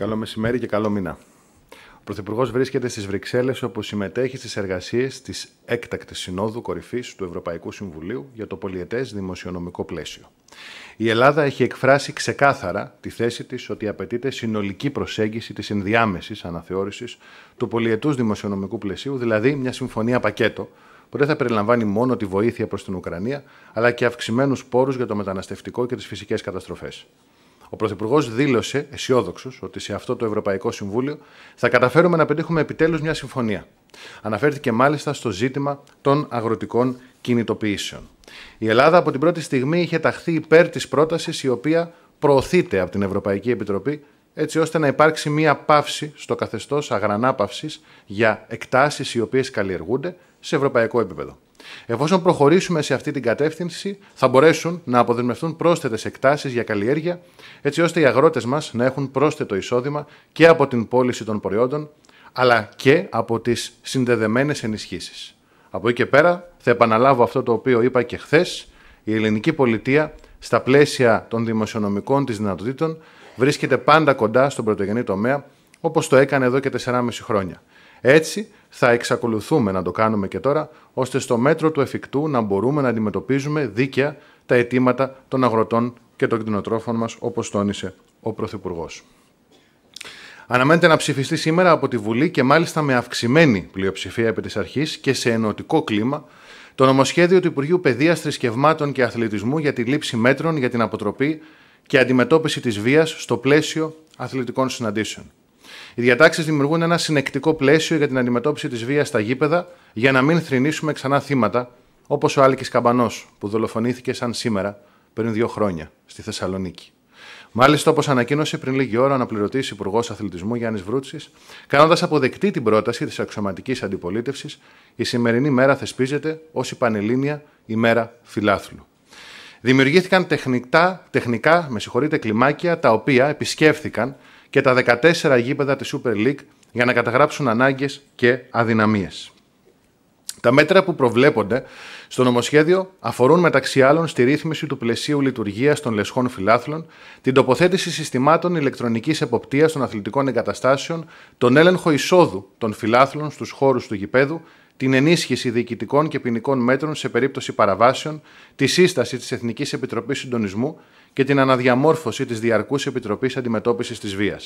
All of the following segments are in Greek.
Καλό μεσημέρι και καλό μήνα. Ο Πρωθυπουργός βρίσκεται στις Βρυξέλλες, όπου συμμετέχει στις εργασίες της έκτακτης Συνόδου Κορυφής του Ευρωπαϊκού Συμβουλίου για το Πολιετές Δημοσιονομικό Πλαίσιο. Η Ελλάδα έχει εκφράσει ξεκάθαρα τη θέση της ότι απαιτείται συνολική προσέγγιση της ενδιάμεσης αναθεώρησης του πολιετούς δημοσιονομικού πλαισίου, δηλαδή μια συμφωνία πακέτο, που δεν θα περιλαμβάνει μόνο τη βοήθεια προς την Ουκρανία, αλλά και αυξημένους πόρους για το μεταναστευτικό και τις φυσικές καταστροφές. Ο Πρωθυπουργός δήλωσε αισιόδοξος ότι σε αυτό το Ευρωπαϊκό Συμβούλιο θα καταφέρουμε να πετύχουμε επιτέλους μια συμφωνία. Αναφέρθηκε μάλιστα στο ζήτημα των αγροτικών κινητοποιήσεων. Η Ελλάδα από την πρώτη στιγμή είχε ταχθεί υπέρ της πρότασης η οποία προωθείται από την Ευρωπαϊκή Επιτροπή έτσι ώστε να υπάρξει μία πάυση στο καθεστώς αγρανάπαυσης για εκτάσεις οι οποίες καλλιεργούνται σε ευρωπαϊκό επίπεδο. Εφόσον προχωρήσουμε σε αυτή την κατεύθυνση, θα μπορέσουν να αποδεσμευτούν πρόσθετες εκτάσεις για καλλιέργεια, έτσι ώστε οι αγρότες μας να έχουν πρόσθετο εισόδημα και από την πώληση των προϊόντων, αλλά και από τις συνδεδεμένες ενισχύσεις. Από εκεί και πέρα, θα επαναλάβω αυτό το οποίο είπα και χθες, η ελληνική πολιτεία στα πλαίσια των δημοσιονομικών της δυνατοτήτων βρίσκεται πάντα κοντά στον πρωτογενή τομέα, όπως το έκανε εδώ και 4,5 χρόνια. Έτσι, θα εξακολουθούμε να το κάνουμε και τώρα, ώστε στο μέτρο του εφικτού να μπορούμε να αντιμετωπίζουμε δίκαια τα αιτήματα των αγροτών και των κτηνοτρόφων μας, όπως τόνισε ο Πρωθυπουργός. Αναμένεται να ψηφιστεί σήμερα από τη Βουλή και μάλιστα με αυξημένη πλειοψηφία επί της αρχής και σε ενωτικό κλίμα το νομοσχέδιο του Υπουργείου Παιδείας, Θρησκευμάτων και Αθλητισμού για τη λήψη μέτρων για την αποτροπή και αντιμετώπιση της βίας στο πλαίσιο αθλητικών συναντήσεων. Οι διατάξεις δημιουργούν ένα συνεκτικό πλαίσιο για την αντιμετώπιση της βίας στα γήπεδα για να μην θρυνήσουμε ξανά θύματα, όπως ο Άλκης Καμπανός, που δολοφονήθηκε σαν σήμερα πριν δύο χρόνια στη Θεσσαλονίκη. Μάλιστα, όπως ανακοίνωσε πριν λίγη ώρα ο αναπληρωτής Υπουργός Αθλητισμού Γιάννης Βρούτσης, κάνοντας αποδεκτή την πρόταση της αξιωματικής αντιπολίτευσης, η σημερινή μέρα θεσπίζεται ως η Πανελλήνια ημέρα φιλάθλου. Δημιουργήθηκαν τεχνικά, τεχνικά με κλιμάκια τα οποία επισκέφθηκαν και τα 14 γήπεδα της Super League για να καταγράψουν ανάγκες και αδυναμίες. Τα μέτρα που προβλέπονται στο νομοσχέδιο αφορούν μεταξύ άλλων στη ρύθμιση του πλαισίου λειτουργίας των λεσχών φιλάθλων, την τοποθέτηση συστημάτων ηλεκτρονικής εποπτείας των αθλητικών εγκαταστάσεων, τον έλεγχο εισόδου των φιλάθλων στους χώρους του γηπέδου την ενίσχυση διοικητικών και ποινικών μέτρων σε περίπτωση παραβάσεων, τη σύσταση της Εθνικής Επιτροπής Συντονισμού και την αναδιαμόρφωση της Διαρκούς Επιτροπής Αντιμετώπισης της Βίας.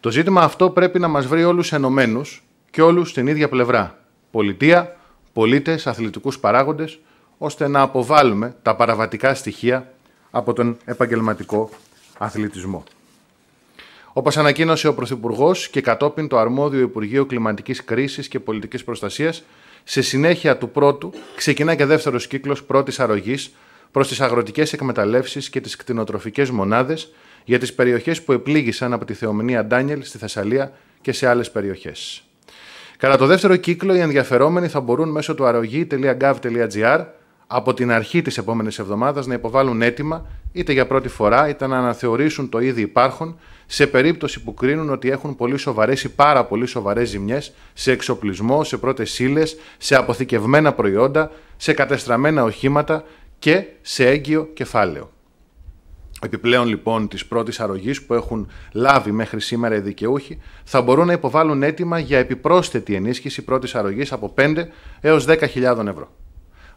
Το ζήτημα αυτό πρέπει να μας βρει όλους ενωμένους και όλους στην ίδια πλευρά. Πολιτεία, πολίτες, αθλητικούς παράγοντες, ώστε να αποβάλουμε τα παραβατικά στοιχεία από τον επαγγελματικό αθλητισμό. Όπως ανακοίνωσε ο Πρωθυπουργός και κατόπιν το αρμόδιο Υπουργείο Κλιματικής Κρίσης και Πολιτικής Προστασίας, σε συνέχεια του πρώτου ξεκινά και δεύτερος κύκλος πρώτης αρρωγής προς τις αγροτικές εκμεταλλεύσεις και τις κτηνοτροφικές μονάδες για τις περιοχές που επλήγησαν από τη θεομηνία Ντάνιελ στη Θεσσαλία και σε άλλες περιοχές. Κατά το δεύτερο κύκλο, οι ενδιαφερόμενοι θα μπορούν μέσω του αρρωγή.gov.gr από την αρχή της επόμενης εβδομάδας να υποβάλουν αίτημα είτε για πρώτη φορά είτε να αναθεωρήσουν το ήδη υπάρχον σε περίπτωση που κρίνουν ότι έχουν πολύ σοβαρές ή πάρα πολύ σοβαρές ζημιές σε εξοπλισμό, σε πρώτες ύλες, σε αποθηκευμένα προϊόντα, σε κατεστραμμένα οχήματα και σε έγκυο κεφάλαιο. Επιπλέον λοιπόν της πρώτης αρρωγής που έχουν λάβει μέχρι σήμερα οι δικαιούχοι θα μπορούν να υποβάλουν αίτημα για επιπρόσθετη ενίσχυση πρώτης αρρωγής από 5 έω 10.000 ευρώ.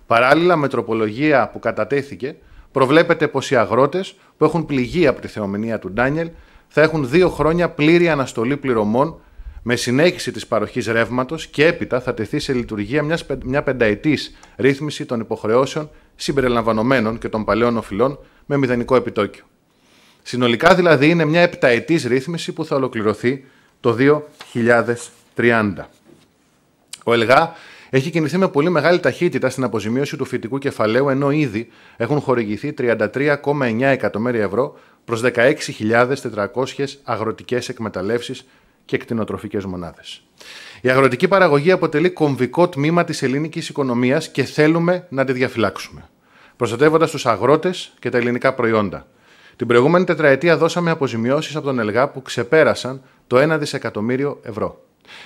Παράλληλα, με τροπολογία που κατατέθηκε, προβλέπεται πως οι αγρότες που έχουν πληγεί από τη θεομηνία του Ντάνιελ θα έχουν δύο χρόνια πλήρη αναστολή πληρωμών με συνέχιση της παροχής ρεύματος και έπειτα θα τεθεί σε λειτουργία μιας πενταετής ρύθμιση των υποχρεώσεων συμπεριλαμβανομένων και των παλαιών οφειλών με μηδενικό επιτόκιο. Συνολικά δηλαδή είναι μια επταετής ρύθμιση που θα ολοκληρωθεί το 2030. Ο ΕΛΓΑ έχει κινηθεί με πολύ μεγάλη ταχύτητα στην αποζημίωση του φοιτικού κεφαλαίου, ενώ ήδη έχουν χορηγηθεί 33,9 εκατομμύρια ευρώ προς 16.400 αγροτικές εκμεταλλεύσεις και κτηνοτροφικές μονάδες. Η αγροτική παραγωγή αποτελεί κομβικό τμήμα της ελληνικής οικονομίας και θέλουμε να τη διαφυλάξουμε, προστατεύοντας τους αγρότες και τα ελληνικά προϊόντα. Την προηγούμενη τετραετία δώσαμε αποζημιώσεις από τον ΕΛΓΑ που ξεπέρασαν το 1 δισεκατομμύριο ευρώ.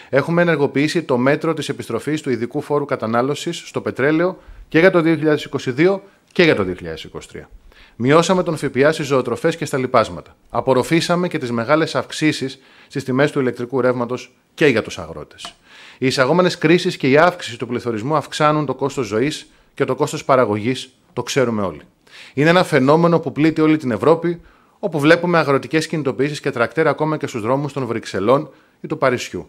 Έχουμε ενεργοποιήσει το μέτρο της επιστροφής του ειδικού φόρου κατανάλωσης στο πετρέλαιο και για το 2022 και για το 2023. Μειώσαμε τον ΦΠΑ στι ζωοτροφές και στα λοιπάσματα. Απορροφήσαμε και τις μεγάλες αυξήσεις στις τιμές του ηλεκτρικού ρεύματος και για τους αγρότες. Οι εισαγόμενες κρίσεις και η αύξηση του πληθωρισμού αυξάνουν το κόστος ζωής και το κόστος παραγωγής, το ξέρουμε όλοι. Είναι ένα φαινόμενο που πλήττει όλη την Ευρώπη, όπου βλέπουμε αγροτικές κινητοποιήσεις και τρακτέρ ακόμα και στους δρόμους των Βρυξελών ή του Παρισιού.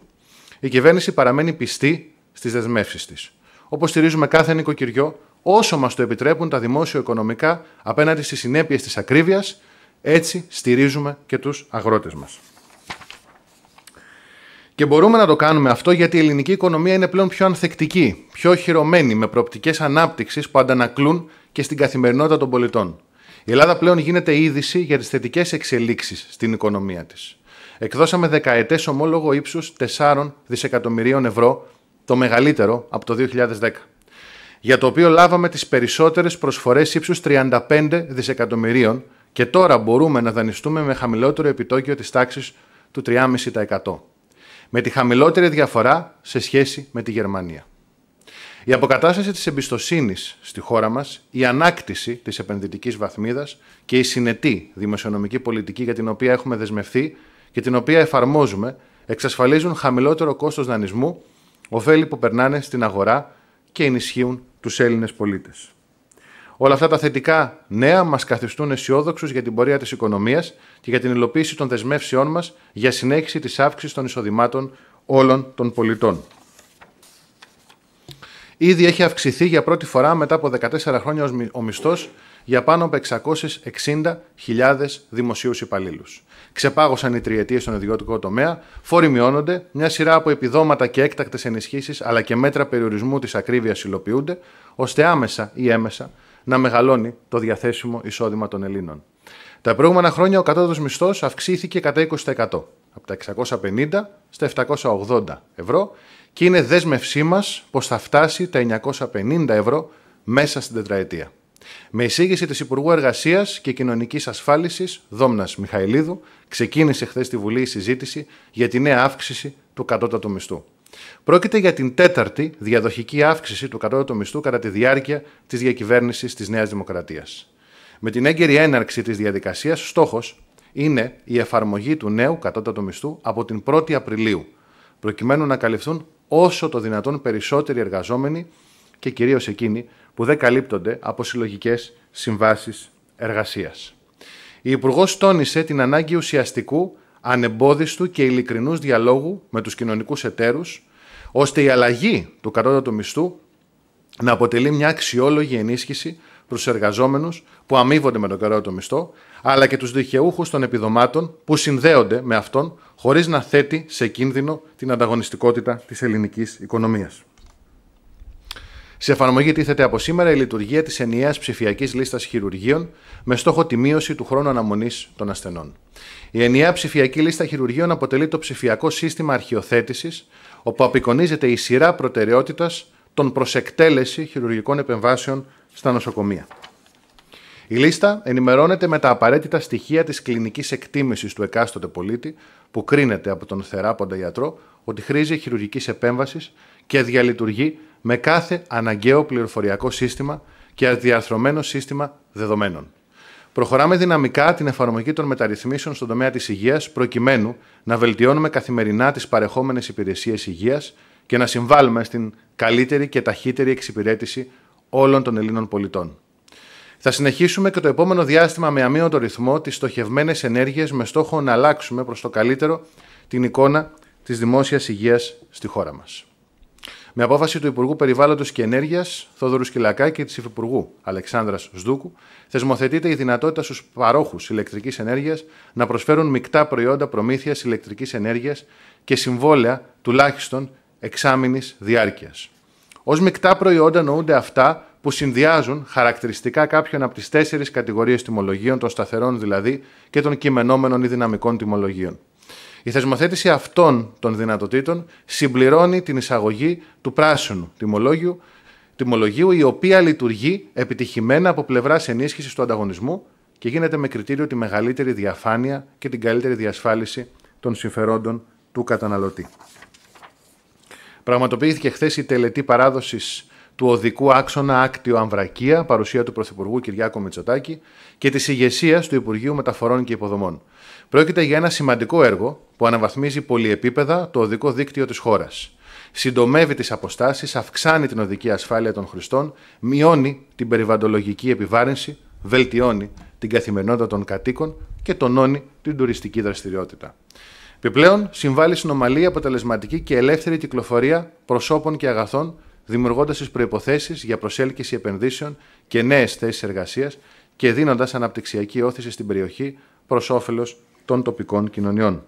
Η κυβέρνηση παραμένει πιστή στις δεσμεύσεις της. Όπως στηρίζουμε κάθε νοικοκυριό όσο μας το επιτρέπουν τα δημόσιο-οικονομικά απέναντι στις συνέπειες της ακρίβειας, έτσι στηρίζουμε και τους αγρότες μας. Και μπορούμε να το κάνουμε αυτό γιατί η ελληνική οικονομία είναι πλέον πιο ανθεκτική, πιο χειρωμένη, με προοπτικές ανάπτυξης που αντανακλούν και στην καθημερινότητα των πολιτών. Η Ελλάδα πλέον γίνεται είδηση για τις θετικές εξελίξεις στην οικονομία της. Εκδώσαμε δεκαετές ομόλογο ύψους 4 δισεκατομμυρίων ευρώ, το μεγαλύτερο από το 2010 για το οποίο λάβαμε τις περισσότερες προσφορές ύψους 35 δισεκατομμυρίων και τώρα μπορούμε να δανειστούμε με χαμηλότερο επιτόκιο της τάξης του 3,5%. Με τη χαμηλότερη διαφορά σε σχέση με τη Γερμανία. Η αποκατάσταση της εμπιστοσύνης στη χώρα μας, η ανάκτηση της επενδυτικής βαθμίδας και η συνετή δημοσιονομική πολιτική για την οποία έχουμε δεσμευθεί και την οποία εφαρμόζουμε εξασφαλίζουν χαμηλότερο κόστος δανεισμού, ωφέλη που περνάνε στην αγορά και ενισχύουν τους Έλληνες πολίτες. Όλα αυτά τα θετικά νέα μας καθιστούν αισιόδοξους για την πορεία της οικονομίας και για την υλοποίηση των δεσμεύσεών μας για συνέχιση της αύξησης των εισοδημάτων όλων των πολιτών. Ήδη έχει αυξηθεί για πρώτη φορά μετά από 14 χρόνια ο μισθός για πάνω από 660.000 δημοσίους υπαλλήλους. Ξεπάγωσαν οι τριετίες στον ιδιωτικό τομέα, φόροι μειώνονται, μια σειρά από επιδόματα και έκτακτες ενισχύσεις αλλά και μέτρα περιορισμού της ακρίβειας υλοποιούνται, ώστε άμεσα ή έμεσα να μεγαλώνει το διαθέσιμο εισόδημα των Ελλήνων. Τα προηγούμενα χρόνια ο κατώτατος μισθός αυξήθηκε κατά 20% από τα 650 στα 780 ευρώ και είναι δέσμευσή μας πως θα φτάσει τα 950 ευρώ μέσα στην τετραετία. Με εισήγηση της Υπουργού Εργασίας και Κοινωνικής Ασφάλισης, Δόμνας Μιχαηλίδου, ξεκίνησε χθες στη Βουλή η συζήτηση για τη νέα αύξηση του κατώτατου μισθού. Πρόκειται για την τέταρτη διαδοχική αύξηση του κατώτατου μισθού κατά τη διάρκεια της διακυβέρνησης της Νέας Δημοκρατίας. Με την έγκαιρη έναρξη της διαδικασίας, στόχος είναι η εφαρμογή του νέου κατώτατου μισθού από την 1η Απριλίου, προκειμένου να καλυφθούν όσο το δυνατόν περισσότεροι εργαζόμενοι και κυρίως εκείνοι που δεν καλύπτονται από συλλογικές συμβάσεις εργασίας. Η Υπουργός τόνισε την ανάγκη ουσιαστικού, ανεμπόδιστου και ειλικρινούς διαλόγου με τους κοινωνικούς εταίρους, ώστε η αλλαγή του κατώτατου μισθού να αποτελεί μια αξιόλογη ενίσχυση προς του εργαζόμενους που αμείβονται με τον κατώτατο μισθό, αλλά και τους δικαιούχους των επιδομάτων που συνδέονται με αυτόν, χωρίς να θέτει σε κίνδυνο την ανταγωνιστικότητα της ελληνικής οικονομίας. Σε εφαρμογή τίθεται από σήμερα η λειτουργία της ενιαίας ψηφιακής λίστας χειρουργείων με στόχο τη μείωση του χρόνου αναμονής των ασθενών. Η ενιαία ψηφιακή λίστα χειρουργείων αποτελεί το ψηφιακό σύστημα αρχιοθέτηση, όπου απεικονίζεται η σειρά προτεραιότητας των προσεκτέλεση χειρουργικών επεμβάσεων στα νοσοκομεία. Η λίστα ενημερώνεται με τα απαραίτητα στοιχεία της κλινικής εκτίμησης του εκάστοτε πολίτη, που κρίνεται από τον θεράποντα γιατρό ότι χρήζει χειρουργικής επέμβασης και διαλειτουργεί με κάθε αναγκαίο πληροφοριακό σύστημα και αδιαρθρωμένο σύστημα δεδομένων. Προχωράμε δυναμικά την εφαρμογή των μεταρρυθμίσεων στον τομέα της υγείας, προκειμένου να βελτιώνουμε καθημερινά τις παρεχόμενες υπηρεσίες υγείας και να συμβάλλουμε στην καλύτερη και ταχύτερη εξυπηρέτηση όλων των Ελλήνων πολιτών. Θα συνεχίσουμε και το επόμενο διάστημα με αμύωτο ρυθμό τις στοχευμένες ενέργειες με στόχο να αλλάξουμε προς το καλύτερο την εικόνα της δημόσιας υγείας στη χώρα μας με απόφαση του Υπουργού Περιβάλλοντος και Ενέργειας Θόδωρου Σκυλακά και της Υφυπουργού Αλεξάνδρας Σδούκου, θεσμοθετείται η δυνατότητα στους παρόχους ηλεκτρικής ενέργειας να προσφέρουν μεικτά προϊόντα προμήθειας ηλεκτρικής ενέργειας και συμβόλαια τουλάχιστον εξάμηνης διάρκειας. Ως μεικτά προϊόντα νοούνται αυτά που συνδυάζουν χαρακτηριστικά κάποιον από τις τέσσερις κατηγορίες τιμολογίων, των σταθερών δηλαδή και των κειμενόμενων ή δυναμικών τιμολογίων. Η θεσμοθέτηση αυτών των δυνατοτήτων συμπληρώνει την εισαγωγή του πράσινου τιμολόγιου, τιμολογίου, η οποία λειτουργεί επιτυχημένα από πλευράς ενίσχυσης του ανταγωνισμού και γίνεται με κριτήριο τη μεγαλύτερη διαφάνεια και την καλύτερη διασφάλιση των συμφερόντων του καταναλωτή. Πραγματοποιήθηκε χθες η τελετή παράδοσης του οδικού άξονα Άκτιο Αμβρακία, παρουσία του Πρωθυπουργού Κυριάκου Μητσοτάκη και της ηγεσίας του Υπουργείου Μεταφορών και Υποδομών. Πρόκειται για ένα σημαντικό έργο που αναβαθμίζει πολυεπίπεδα το οδικό δίκτυο της χώρας. Συντομεύει τις αποστάσεις, αυξάνει την οδική ασφάλεια των χρηστών, μειώνει την περιβαλλοντολογική επιβάρυνση, βελτιώνει την καθημερινότητα των κατοίκων και τονώνει την τουριστική δραστηριότητα. Επιπλέον, συμβάλλει στην ομαλή, αποτελεσματική και ελεύθερη κυκλοφορία προσώπων και αγαθών, δημιουργώντας τις προποθέσει για προσέλκυση επενδύσεων και νέες θέσεις εργασίας και δίνοντας αναπτυξιακή όθηση στην περιοχή προς όφελος των τοπικών κοινωνιών.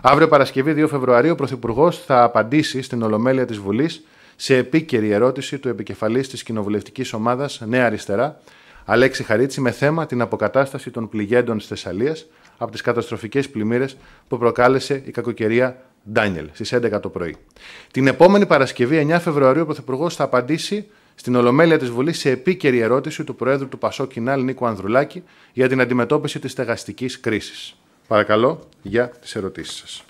Αύριο Παρασκευή 2 Φεβρουαρίου ο Πρωθυπουργός θα απαντήσει στην Ολομέλεια της Βουλής σε επίκαιρη ερώτηση του επικεφαλής της κοινοβουλευτικής Ομάδας Νέα Αριστερά, Αλέξη Χαρίτση, με θέμα την αποκατάσταση των πληγέντων της Θεσσαλία... από τις καταστροφικές πλημμύρες που προκάλεσε η κακοκαιρία Ντάνιελ στις 11 το πρωί. Την επόμενη Παρασκευή, 9 Φεβρουαρίου, ο Πρωθυπουργός θα απαντήσει στην Ολομέλεια της Βουλής σε επίκαιρη ερώτηση του Προέδρου του Πασό Κινάλ Νίκου Ανδρουλάκη για την αντιμετώπιση της στεγαστικής κρίσης. Παρακαλώ για τις ερωτήσεις σας.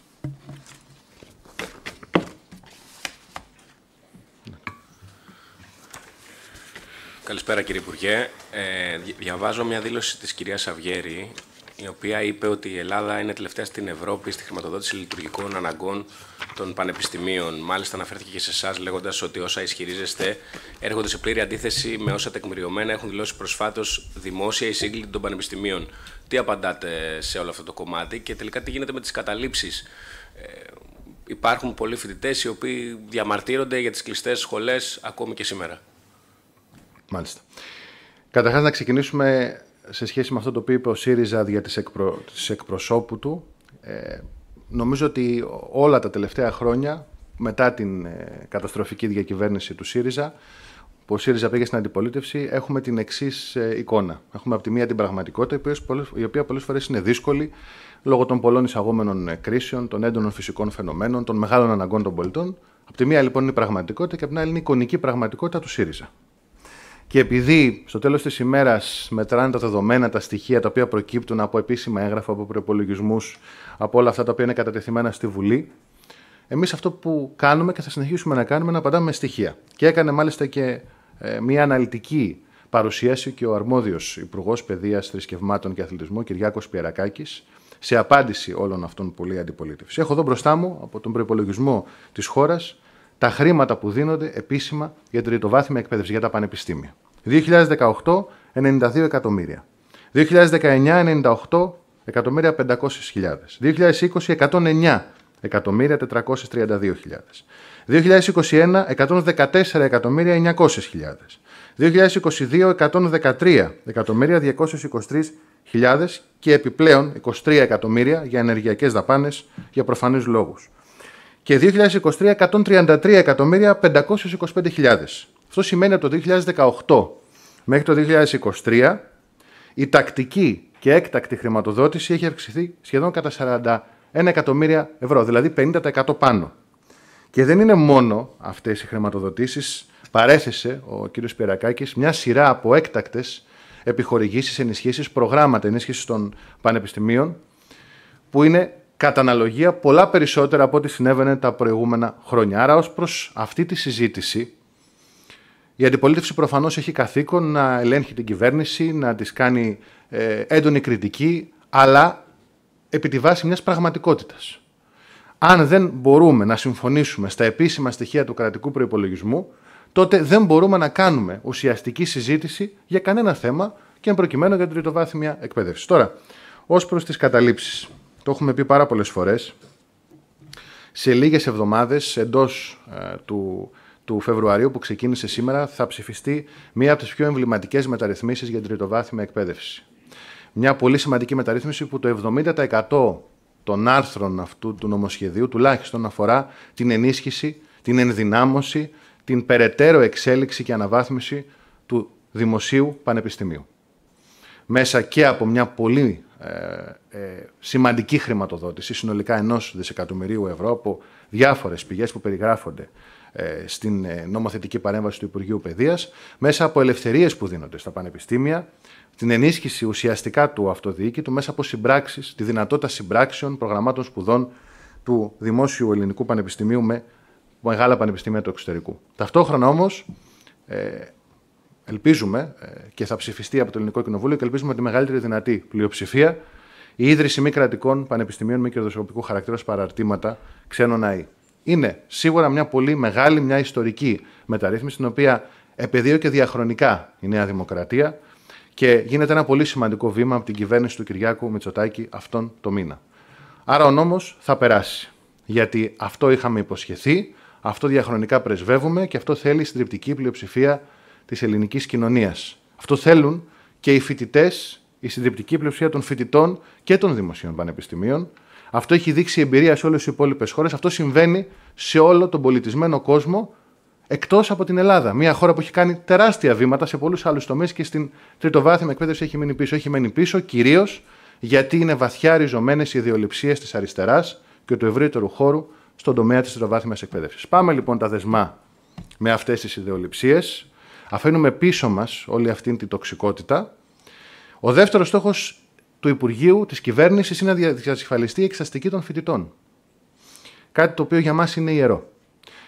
Καλησπέρα κύριε Υπουργέ. Ε, διαβάζω μια δήλωση της κυρίας Αυγέρη η οποία είπε ότι η Ελλάδα είναι τελευταία στην Ευρώπη στη χρηματοδότηση λειτουργικών αναγκών των πανεπιστημίων. Μάλιστα, αναφέρθηκε και σε εσάς λέγοντας ότι όσα ισχυρίζεστε έρχονται σε πλήρη αντίθεση με όσα τεκμηριωμένα έχουν δηλώσει προσφάτως δημόσια η σύγκληση των πανεπιστημίων. Τι απαντάτε σε όλο αυτό το κομμάτι και τελικά τι γίνεται με τις καταλήψεις. Ε, υπάρχουν πολλοί φοιτητές οι οποίοι διαμαρτύρονται για τις κλειστές σχολές ακόμη και σήμερα. Μάλιστα. Καταρχάς, να ξεκινήσουμε σε σχέση με αυτό το οποίο είπε ο ΣΥΡΙΖΑ για τις, εκπρο... τις εκπροσώπου του, ε, νομίζω ότι όλα τα τελευταία χρόνια, μετά την ε, καταστροφική διακυβέρνηση του ΣΥΡΙΖΑ, που ο ΣΥΡΙΖΑ πήγε στην αντιπολίτευση, έχουμε την εξής ε, εικόνα. Έχουμε από τη μία την πραγματικότητα, η οποία πολλέ φορές είναι δύσκολη λόγω των πολλών εισαγόμενων ε, κρίσεων, των έντονων φυσικών φαινομένων, των μεγάλων αναγκών των πολιτών. Από τη μία λοιπόν είναι η πραγματικότητα και απ' την άλλη είναι η εικονική πραγματικότητα του ΣΥΡΙΖΑ. Και επειδή στο τέλος της ημέρας μετράνε τα δεδομένα, τα στοιχεία τα οποία προκύπτουν από επίσημα έγγραφα, από προπολογισμούς, από όλα αυτά τα οποία είναι κατατεθειμένα στη Βουλή, εμείς αυτό που κάνουμε και θα συνεχίσουμε να κάνουμε είναι να απαντάμε με στοιχεία. Και έκανε μάλιστα και ε, μια αναλυτική παρουσίαση και ο αρμόδιος Υπουργός Παιδείας, Θρησκευμάτων και Αθλητισμού, Κυριάκο Πιερακάκης, σε απάντηση όλων αυτών πολύ αντιπολίτευσης. Έχω εδώ μπροστά μου από τον προπολογισμό της χώρας τα χρήματα που δίνονται επίσημα για την τριτοβάθμια εκπαίδευση, για τα πανεπιστήμια. 2018, 92 εκατομμύρια. 2019, 98 εκατομμύρια 500.000. 2020, 109 εκατομμύρια 432.000. 2021, 114 εκατομμύρια 900.000. 2022, 113 εκατομμύρια 223.000 και επιπλέον 23 εκατομμύρια για ενεργειακές δαπάνες για προφανείς λόγους και 2023 525.000. Αυτό σημαίνει από το 2018 μέχρι το 2023 η τακτική και έκτακτη χρηματοδότηση έχει αυξηθεί σχεδόν κατά 41 εκατομμύρια ευρώ, δηλαδή 50% πάνω. Και δεν είναι μόνο αυτές οι χρηματοδοτήσεις, παρέθεσε ο κ. Πυρακάκης μια σειρά από έκτακτες επιχορηγήσεις, ενισχύσεις προγράμματα ενίσχυσης των πανεπιστημίων, που είναι κατά αναλογία πολλά περισσότερα από ό,τι συνέβαινε τα προηγούμενα χρόνια. Άρα ως προς αυτή τη συζήτηση η αντιπολίτευση προφανώς έχει καθήκον να ελέγχει την κυβέρνηση, να της κάνει ε, έντονη κριτική, αλλά επί τη βάση μιας πραγματικότητας. Αν δεν μπορούμε να συμφωνήσουμε στα επίσημα στοιχεία του κρατικού προϋπολογισμού, τότε δεν μπορούμε να κάνουμε ουσιαστική συζήτηση για κανένα θέμα και εν προκειμένου για την τριτοβάθμια εκπαίδευση. Τώρα, ως προς τις καταλήψεις το έχουμε πει πάρα πολλές φορές, σε λίγες εβδομάδες εντός ε, του, του Φεβρουαρίου που ξεκίνησε σήμερα θα ψηφιστεί μία από τις πιο εμβληματικές μεταρρυθμίσεις για την τριτοβάθμια εκπαίδευση. Μια πολύ σημαντική μεταρρύθμιση που το 70% των άρθρων αυτού του νομοσχεδίου τουλάχιστον αφορά την ενίσχυση, την ενδυνάμωση, την περαιτέρω εξέλιξη και αναβάθμιση του δημοσίου πανεπιστημίου. Μέσα και από μια πολύ ε, ε, σημαντική χρηματοδότηση συνολικά ενός δισεκατομμυρίου ευρώ από διάφορες πηγές που περιγράφονται ε, στην νομοθετική παρέμβαση του Υπουργείου Παιδείας μέσα από ελευθερίες που δίνονται στα πανεπιστήμια, την ενίσχυση ουσιαστικά του αυτοδιοίκητου μέσα από συμπράξεις, τη δυνατότητα συμπράξεων προγραμμάτων σπουδών του Δημόσιου Ελληνικού Πανεπιστημίου με μεγάλα πανεπιστήμια του εξωτερικού. Ταυτόχρονα όμως ελπίζουμε ε, και θα ψηφιστεί από το Ελληνικό Κοινοβούλιο και ελπίζουμε τη μεγαλύτερη δυνατή πλειοψηφία η ίδρυση μη κρατικών πανεπιστημίων με κερδοσκοπικού χαρακτήρα παραρτήματα ξένων ΑΕ. Είναι σίγουρα μια πολύ μεγάλη, μια ιστορική μεταρρύθμιση, την οποία επαιδείω και διαχρονικά η Νέα Δημοκρατία και γίνεται ένα πολύ σημαντικό βήμα από την κυβέρνηση του Κυριάκου Μητσοτάκη αυτόν το μήνα. Άρα ο νόμος θα περάσει. Γιατί αυτό είχαμε υποσχεθεί, αυτό διαχρονικά πρεσβεύουμε και αυτό θέλει συντριπτική πλειοψηφία Της ελληνικής κοινωνίας. Αυτό θέλουν και οι φοιτητές, η συντριπτική πλειοψηφία των φοιτητών και των δημοσίων πανεπιστημίων. Αυτό έχει δείξει εμπειρία σε όλες τις υπόλοιπες χώρες. Αυτό συμβαίνει σε όλο τον πολιτισμένο κόσμο εκτός από την Ελλάδα. Μια χώρα που έχει κάνει τεράστια βήματα σε πολλούς άλλους τομείς και στην τριτοβάθμια εκπαίδευση έχει μείνει πίσω. Έχει μείνει πίσω κυρίως γιατί είναι βαθιά ριζωμένες οι ιδεολειψίες της αριστεράς και του ευρύτερου χώρου στον τομέα της τριτοβάθμιας εκπαίδευσης. Πάμε λοιπόν τα δεσμά με αυτές τις ιδεολειψίες Αφήνουμε πίσω μας όλη αυτή την τοξικότητα. Ο δεύτερος στόχος του Υπουργείου, της κυβέρνησης, είναι να διασφαλιστεί η εξαστική των φοιτητών. Κάτι το οποίο για μας είναι ιερό.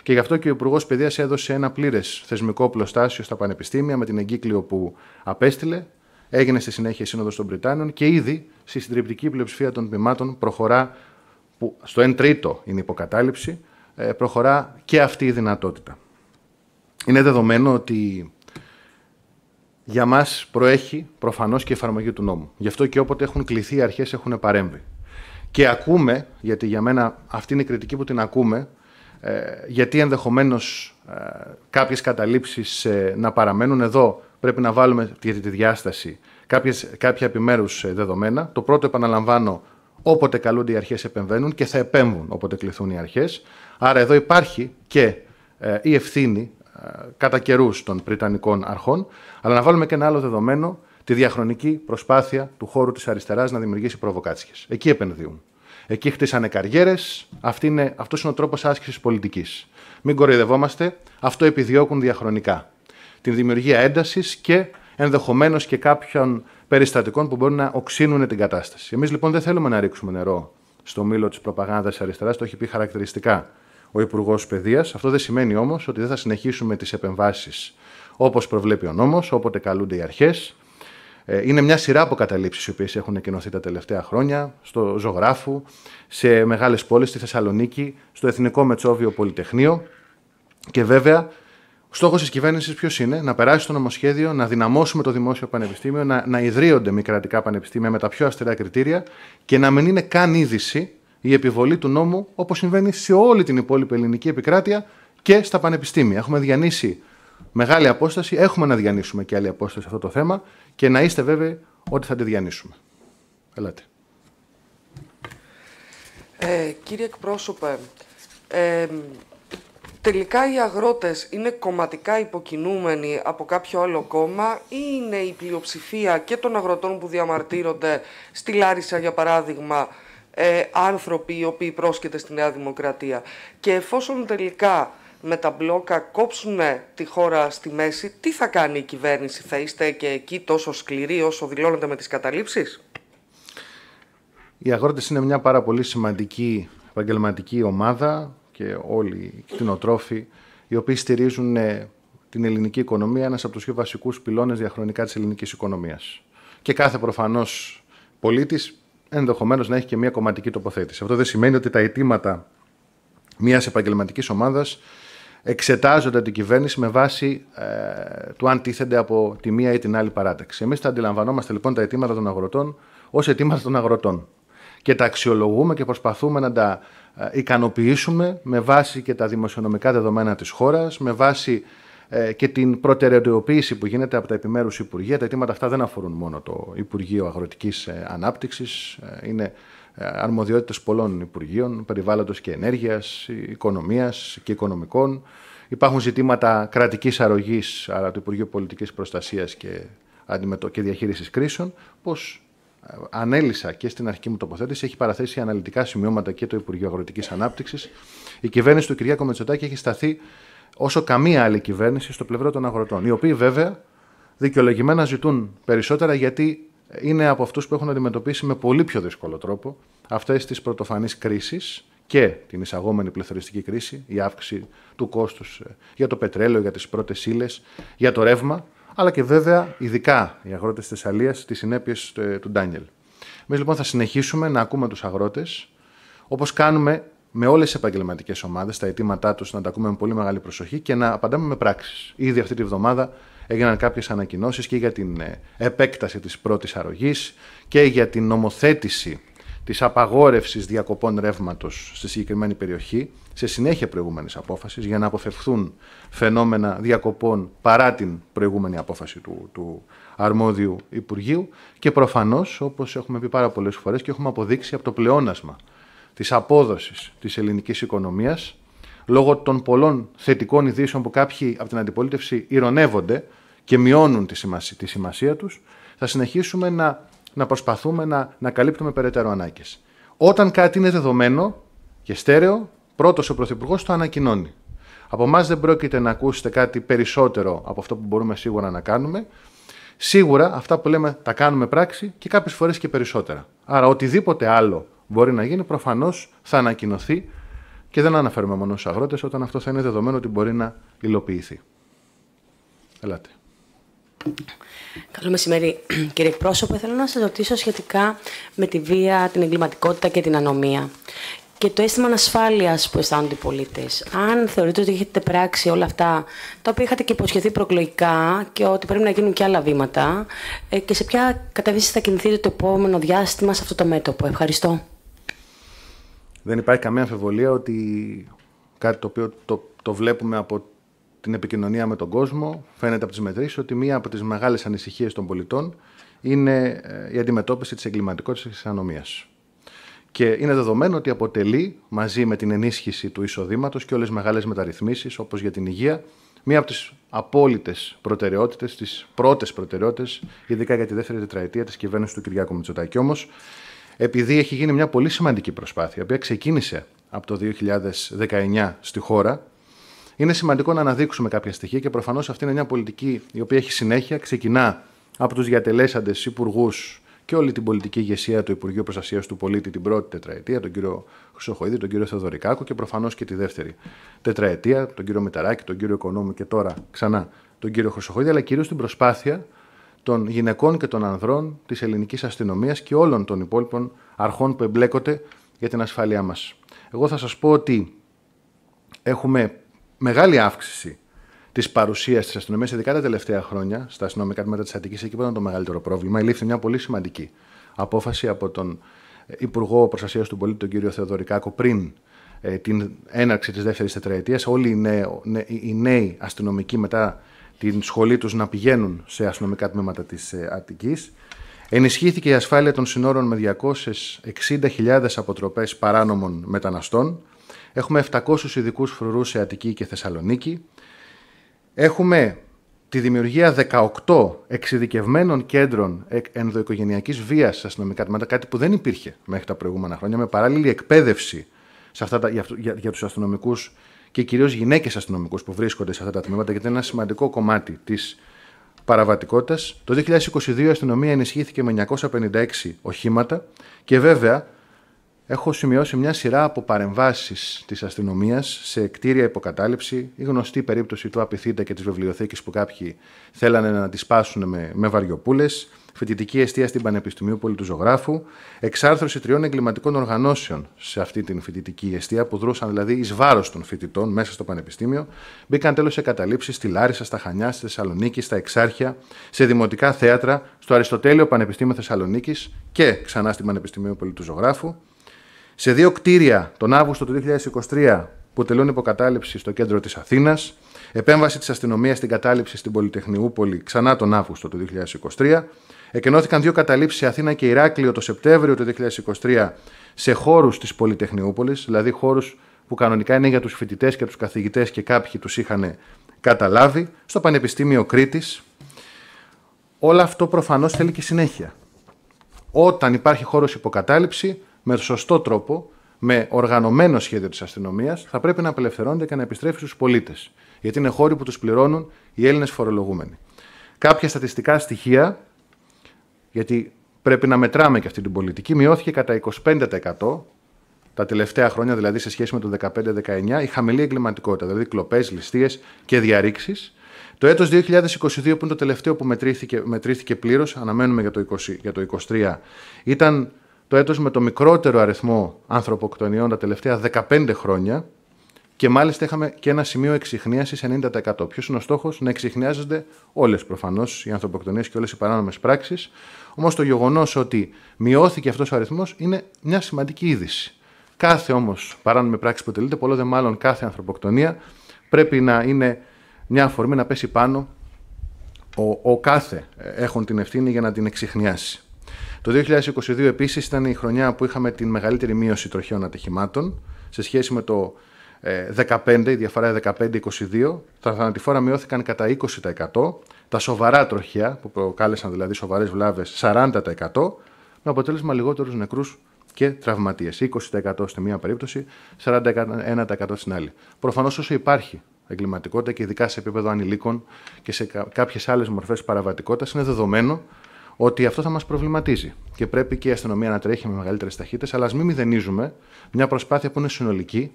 Και γι' αυτό και ο Υπουργός Παιδείας έδωσε ένα πλήρες θεσμικό πλωστάσιο στα πανεπιστήμια με την εγκύκλιο που απέστειλε. Έγινε στη συνέχεια η Σύνοδος των Βρετάνων και ήδη στη συντριπτική πλειοψηφία των τμήματων προχωρά, που στο 1 τρίτο είναι υποκατάληψη, ε, προχωρά και αυτή η δυνατότητα είναι δεδομένο ότι για μας προέχει προφανώς και η εφαρμογή του νόμου. Γι' αυτό και όποτε έχουν κληθεί οι αρχές έχουν παρέμβει. Και ακούμε, γιατί για μένα αυτή είναι η κριτική που την ακούμε, ε, γιατί ενδεχομένως ε, κάποιες καταλήψεις ε, να παραμένουν εδώ. Πρέπει να βάλουμε για τη διάσταση κάποιες, κάποια επιμέρους δεδομένα. Το πρώτο, επαναλαμβάνω, όποτε καλούνται οι αρχές επεμβαίνουν και θα επέμβουν όποτε κληθούν οι αρχές. Άρα εδώ υπάρχει και η ευθύνη κατά καιρούς των πριτανικών αρχών, αλλά να βάλουμε και ένα άλλο δεδομένο, τη διαχρονική προσπάθεια του χώρου της αριστεράς να δημιουργήσει προβοκάτσιε. Εκεί επενδύουν. Εκεί χτίσανε καριέρες. Αυτό είναι, αυτός είναι ο τρόπος άσκησης πολιτικής. Μην κοροϊδευόμαστε. Αυτό επιδιώκουν διαχρονικά. Την δημιουργία έντασης και ενδεχομένως και κάποιων περιστατικών που μπορούν να οξύνουν την κατάσταση. Εμείς λοιπόν δεν θέλουμε να ρίξουμε νερό στο μήλο της προπαγάνδας αριστεράς, το έχει πει χαρακτηριστικά ο Υπουργός Παιδείας. Αυτό δεν σημαίνει όμως ότι δεν θα συνεχίσουμε τις επεμβάσεις όπως προβλέπει ο νόμος, όποτε καλούνται οι αρχές. Ε, είναι μια σειρά από καταλήψεις οι οποίες έχουν εκκοινωθεί τα τελευταία χρόνια στο Ζωγράφου, σε μεγάλες πόλεις, στη Θεσσαλονίκη, στο Εθνικό Μετσόβιο Πολυτεχνείο. Και βέβαια, στόχος της κυβέρνησης ποιος είναι, να περάσει το νομοσχέδιο, να δυναμώσουμε το δημόσιο πανεπιστήμιο, να, να ιδρύονται μη κρατικά πανεπιστήμια με τα πιο αστερά κριτήρια και να μην είναι καν είδηση η επιβολή του νόμου όπως συμβαίνει σε όλη την υπόλοιπη ελληνική επικράτεια και στα πανεπιστήμια. Έχουμε διανύσει μεγάλη απόσταση, έχουμε να διανύσουμε και άλλη απόσταση σε αυτό το θέμα και να είστε βέβαιοι ότι θα τη διανύσουμε. Ελάτε. Ε, κύριε εκπρόσωπε, ε, τελικά οι αγρότες είναι κομματικά υποκινούμενοι από κάποιο άλλο κόμμα ή είναι η πλειοψηφία και των αγροτών που διαμαρτύρονται στη Λάρισα για παράδειγμα ε, άνθρωποι οι οποίοι πρόσκειται στη Νέα Δημοκρατία. Και εφόσον τελικά με τα μπλόκα κόψουν ε, τη χώρα στη μέση, τι θα κάνει η κυβέρνηση, θα είστε και εκεί τόσο σκληροί όσο δηλώνετε με τις καταλήψεις. Οι αγρότες είναι μια πάρα πολύ σημαντική επαγγελματική ομάδα και όλοι οι κτηνοτρόφοι οι οποίοι στηρίζουν ε, την ελληνική οικονομία, ένας από τους πιο βασικούς πυλώνες διαχρονικά της ελληνικής οικονομίας. Και κάθε προφανώς πολίτης ενδεχομένως να έχει και μια κομματική τοποθέτηση. Αυτό δεν σημαίνει ότι τα αιτήματα μιας επαγγελματικής ομάδας εξετάζονται από την κυβέρνηση με βάση ε, του αν από τη μία ή την άλλη παράταξη. Εμείς τα αντιλαμβανόμαστε λοιπόν τα αιτήματα των αγροτών ως αιτήματα των αγροτών. Και τα αξιολογούμε και προσπαθούμε να τα ε, ικανοποιήσουμε με βάση και τα δημοσιονομικά δεδομένα της χώρας, με βάση ε, και την προτεραιοποίηση που γίνεται από τα επιμέρους Υπουργεία. Τα αιτήματα αυτά δεν αφορούν μόνο το Υπουργείο Αγροτικής ε, Ανάπτυξης, ε, είναι αρμοδιότητες πολλών Υπουργείων, περιβάλλοντος και ενέργειας, οικονομίας και οικονομικών. Υπάρχουν ζητήματα κρατικής αρρωγής, άρα το Υπουργείο Πολιτικής Προστασίας και, και Διαχείρισης Κρίσεων, πως ανέλησα και στην αρχική μου τοποθέτηση, έχει παραθέσει αναλυτικά σημειώματα και το Υπουργείο Αγροτικής Ανάπτυξης. Η κυβέρνηση του Κυριάκο Μετσοτάκη έχει σταθεί όσο καμία άλλη κυβέρνηση στο πλευρό των αγροτών. Οι οποίοι βέβαια δικαιολογημένα ζητούν περισσότερα γιατί είναι από αυτούς που έχουν αντιμετωπίσει με πολύ πιο δύσκολο τρόπο αυτές τις πρωτοφανείς κρίσεις και την εισαγόμενη πληθωριστική κρίση, η αύξηση του κόστους ε, για το πετρέλαιο, για τις πρώτες ύλες, για το ρεύμα, αλλά και βέβαια ειδικά οι αγρότες της Θεσσαλίας, τις συνέπειες ε, του Ντάνιελ. Εμείς λοιπόν θα συνεχίσουμε να ακούμε τους αγρότες, όπως κάνουμε με όλες τις επαγγελματικές ομάδες, τα αιτήματά τους να τα ακούμε με πολύ μεγάλη προσοχή και να απαντάμε με πράξεις. Ήδη αυτή τη βδομάδα έγιναν κάποιες ανακοινώσεις και για την ε, επέκταση της πρώτης αρρωγής και για την νομοθέτηση της απαγόρευσης διακοπών ρεύματος στη συγκεκριμένη περιοχή, σε συνέχεια προηγούμενης απόφασης, για να αποφευθούν φαινόμενα διακοπών παρά την προηγούμενη απόφαση του, του αρμόδιου Υπουργείου. Και προφανώς, όπως έχουμε πει πάρα πολλές φορές και έχουμε αποδείξει από το πλεόνασμα της απόδοσης της ελληνικής οικονομίας, λόγω των πολλών θετικών ειδήσεων που κάποιοι από την αντιπολίτευση ηρωνεύονται και μειώνουν τη σημασία, τη σημασία τους, θα συνεχίσουμε να, να προσπαθούμε να, να καλύπτουμε περαιτέρω ανάγκες. Όταν κάτι είναι δεδομένο και στέρεο, πρώτος ο Πρωθυπουργός το ανακοινώνει. Από εμάς δεν πρόκειται να ακούσετε κάτι περισσότερο από αυτό που μπορούμε σίγουρα να κάνουμε. Σίγουρα αυτά που λέμε τα κάνουμε πράξη και κάποιες φορές και περισσότερα. Άρα οτιδήποτε άλλο μπορεί να γίνει, προφανώς θα ανακοινωθεί και δεν αναφέρουμε μόνο στους αγρότες όταν αυτό θα είναι δεδομένο ότι μπορεί να υλοποιηθεί. Ελάτε. Καλό μεσημέρι, κύριε εκπρόσωπε. Θέλω να σας ρωτήσω σχετικά με τη βία, την εγκληματικότητα και την ανομία και το αίσθημα ανασφάλειας που αισθάνονται οι πολίτες. Αν θεωρείτε ότι έχετε πράξει όλα αυτά τα οποία είχατε και υποσχεθεί προκλογικά και ότι πρέπει να γίνουν και άλλα βήματα, ε, και σε ποια κατεύθυνση θα κινηθείτε το επόμενο διάστημα σε αυτό το μέτωπο. Ευχαριστώ. Δεν υπάρχει καμία αμφιβολία ότι κάτι το οποίο το, το βλέπουμε από την επικοινωνία με τον κόσμο, φαίνεται από τις μετρήσεις ότι μία από τις μεγάλες ανησυχίες των πολιτών είναι ε, η αντιμετώπιση της εγκληματικότητας και της Και είναι δεδομένο ότι αποτελεί μαζί με την ενίσχυση του εισοδήματος και όλες τις μεγάλες μεταρρυθμίσεις, όπως για την υγεία, μία από τις απόλυτες προτεραιότητες, τις πρώτες προτεραιότητες, ειδικά για τη δεύτερη τετραετία της κυβέρνησης του Κυριάκου Μητσοτάκη. Όμως, επειδή έχει γίνει μια πολύ σημαντική προσπάθεια, η οποία ξεκίνησε από το 2019 στη χώρα, είναι σημαντικό να αναδείξουμε κάποια στοιχεία και προφανώς αυτή είναι μια πολιτική η οποία έχει συνέχεια. Ξεκινά από τους διατελέσαντες υπουργούς και όλη την πολιτική ηγεσία του Υπουργείου Προστασίας του Πολίτη την πρώτη τετραετία, τον κύριο Χρυσοχοίδη, τον κύριο Θεοδωρικάκο και προφανώς και τη δεύτερη τετραετία, τον κύριο Μεταράκη, τον κύριο Οικονόμου και τώρα ξανά τον κύριο Χρυσοχοίδη, αλλά κυρίως την προσπάθεια των γυναικών και των ανδρών, της ελληνικής αστυνομίας και όλων των υπόλοιπων αρχών που εμπλέκονται για την ασφάλειά μας. Εγώ θα σας πω ότι έχουμε μεγάλη αύξηση της παρουσίας της αστυνομίας, ειδικά τα τελευταία χρόνια, στα αστυνομικά τμήματα της Αττικής, εκεί που ήταν το μεγαλύτερο πρόβλημα, ελήφθη μια πολύ σημαντική απόφαση από τον ε, Υπουργό Προστασίας του Πολίτη, τον κύριο Θεοδωρικάκο, πριν ε, την έναρξη της δεύτερης τετραετίας. Όλοι οι νέοι αστυνομικοί μετά την σχολή τους να πηγαίνουν σε αστυνομικά τμήματα της ε, Αττικής. Ενισχύθηκε η ασφάλεια των συνόρων με 260.000 αποτροπές παράνομων μεταναστών. Έχουμε 700 ειδικούς φρουρούς σε Αττική και Θεσσαλονίκη. Έχουμε τη δημιουργία 18 εξειδικευμένων κέντρων ενδοοικογενειακής βίας σε αστυνομικά τμήματα, κάτι που δεν υπήρχε μέχρι τα προηγούμενα χρόνια, με παράλληλη εκπαίδευση σε αυτά τα, για, για, για τους αστυνομικούς και κυρίως γυναίκες αστυνομικούς που βρίσκονται σε αυτά τα τμήματα, γιατί είναι ένα σημαντικό κομμάτι της παραβατικότητας. Το 2022 η αστυνομία ενισχύθηκε με 956 οχήματα και βέβαια έχω σημειώσει μια σειρά από παρεμβάσεις της αστυνομίας σε κτίρια υποκατάληψη. Η γνωστή περίπτωση του Απιθύντα και της βιβλιοθήκης που κάποιοι θέλανε να τη σπάσουν με, με βαριοπούλες φοιτητική αιστεία στην Πανεπιστημίου Πολιτού Ζωγράφου, εξάρθρωση τριών εγκληματικών οργανώσεων σε αυτή την φοιτητική αιστεία, που δρούσαν δηλαδή εις βάρος των φοιτητών μέσα στο Πανεπιστήμιο, μπήκαν τέλος σε καταλήψεις στη Λάρισα, στα Χανιά, στη Θεσσαλονίκη, στα Εξάρχεια, σε δημοτικά θέατρα, στο Αριστοτέλειο Πανεπιστήμιο Θεσσαλονίκης και ξανά στην Πανεπιστημίου Πολιτού Ζωγράφου. Σε δύο κτίρια τον Αύγουστο του 2023 που τελούν υποκατάληψη στο κέντρο της Αθήνας, επέμβαση της αστυνομίας στην κατάληψη στην Πολυτεχνιούπολη ξανά τον Αύγουστο του 2023 Εκενώθηκαν δύο καταλήψεις σε Αθήνα και Ηράκλειο το Σεπτέμβριο του 2023 σε χώρους της Πολυτεχνιούπολης, δηλαδή χώρους που κανονικά είναι για τους φοιτητές και τους καθηγητές και κάποιοι τους είχαν καταλάβει, στο Πανεπιστήμιο Κρήτης. Όλο αυτό προφανώς θέλει και συνέχεια. Όταν υπάρχει χώρος υποκατάληψη, με σωστό τρόπο, με οργανωμένο σχέδιο της αστυνομίας, θα πρέπει να απελευθερώνεται και να επιστρέφει στους πολίτες. Γιατί είναι χώροι που τους πληρώνουν οι Έλληνες φορολογούμενοι. Κάποια στατιστικά στοιχεία γιατί πρέπει να μετράμε και αυτή την πολιτική, μειώθηκε κατά 25% τα τελευταία χρόνια, δηλαδή σε σχέση με το 2015 2019 η χαμηλή εγκληματικότητα, δηλαδή κλοπές, ληστείες και διαρρήξεις. Το έτος 2022 που είναι το τελευταίο που μετρήθηκε, μετρήθηκε πλήρως, αναμένουμε για το, 2023, ήταν το έτος με το μικρότερο αριθμό ανθρωποκτονιών τα τελευταία 15 χρόνια, και μάλιστα είχαμε και ένα σημείο εξηχνίαση 90%. Ποιος είναι ο στόχος, να εξηχνιάζονται όλες προφανώς οι ανθρωποκτονίες και όλες οι παράνομες πράξεις. Όμως το γεγονός ότι μειώθηκε αυτός ο αριθμός είναι μια σημαντική είδηση. Κάθε όμως παράνομη πράξη που τελείται, πολλό δε μάλλον κάθε ανθρωποκτονία, πρέπει να είναι μια αφορμή να πέσει πάνω ο, ο κάθε ε, έχουν την ευθύνη για να την εξηχνιάσει. Το 2022 επίσης ήταν η χρονιά που είχαμε την μεγαλύτερη μείωση τροχαίων ατυχημάτων σε σχέση με το 15, η διαφορά 15-22. Τα θανατηφόρα μειώθηκαν κατά 20%. Τα σοβαρά τροχιά, που προκάλεσαν δηλαδή σοβαρές βλάβες, 40%. Με αποτέλεσμα λιγότερους νεκρούς και τραυματίες. 20% στη μία περίπτωση, 41% στην άλλη. Προφανώς όσο υπάρχει εγκληματικότητα και ειδικά σε επίπεδο ανηλίκων και σε κάποιες άλλες μορφές παραβατικότητας είναι δεδομένο ότι αυτό θα μας προβληματίζει. Και πρέπει και η αστυνομία να τρέχει με μεγαλύτερες ταχύτητες, αλλά ας μην μηδενίζουμε μια προσπάθεια που είναι συνολική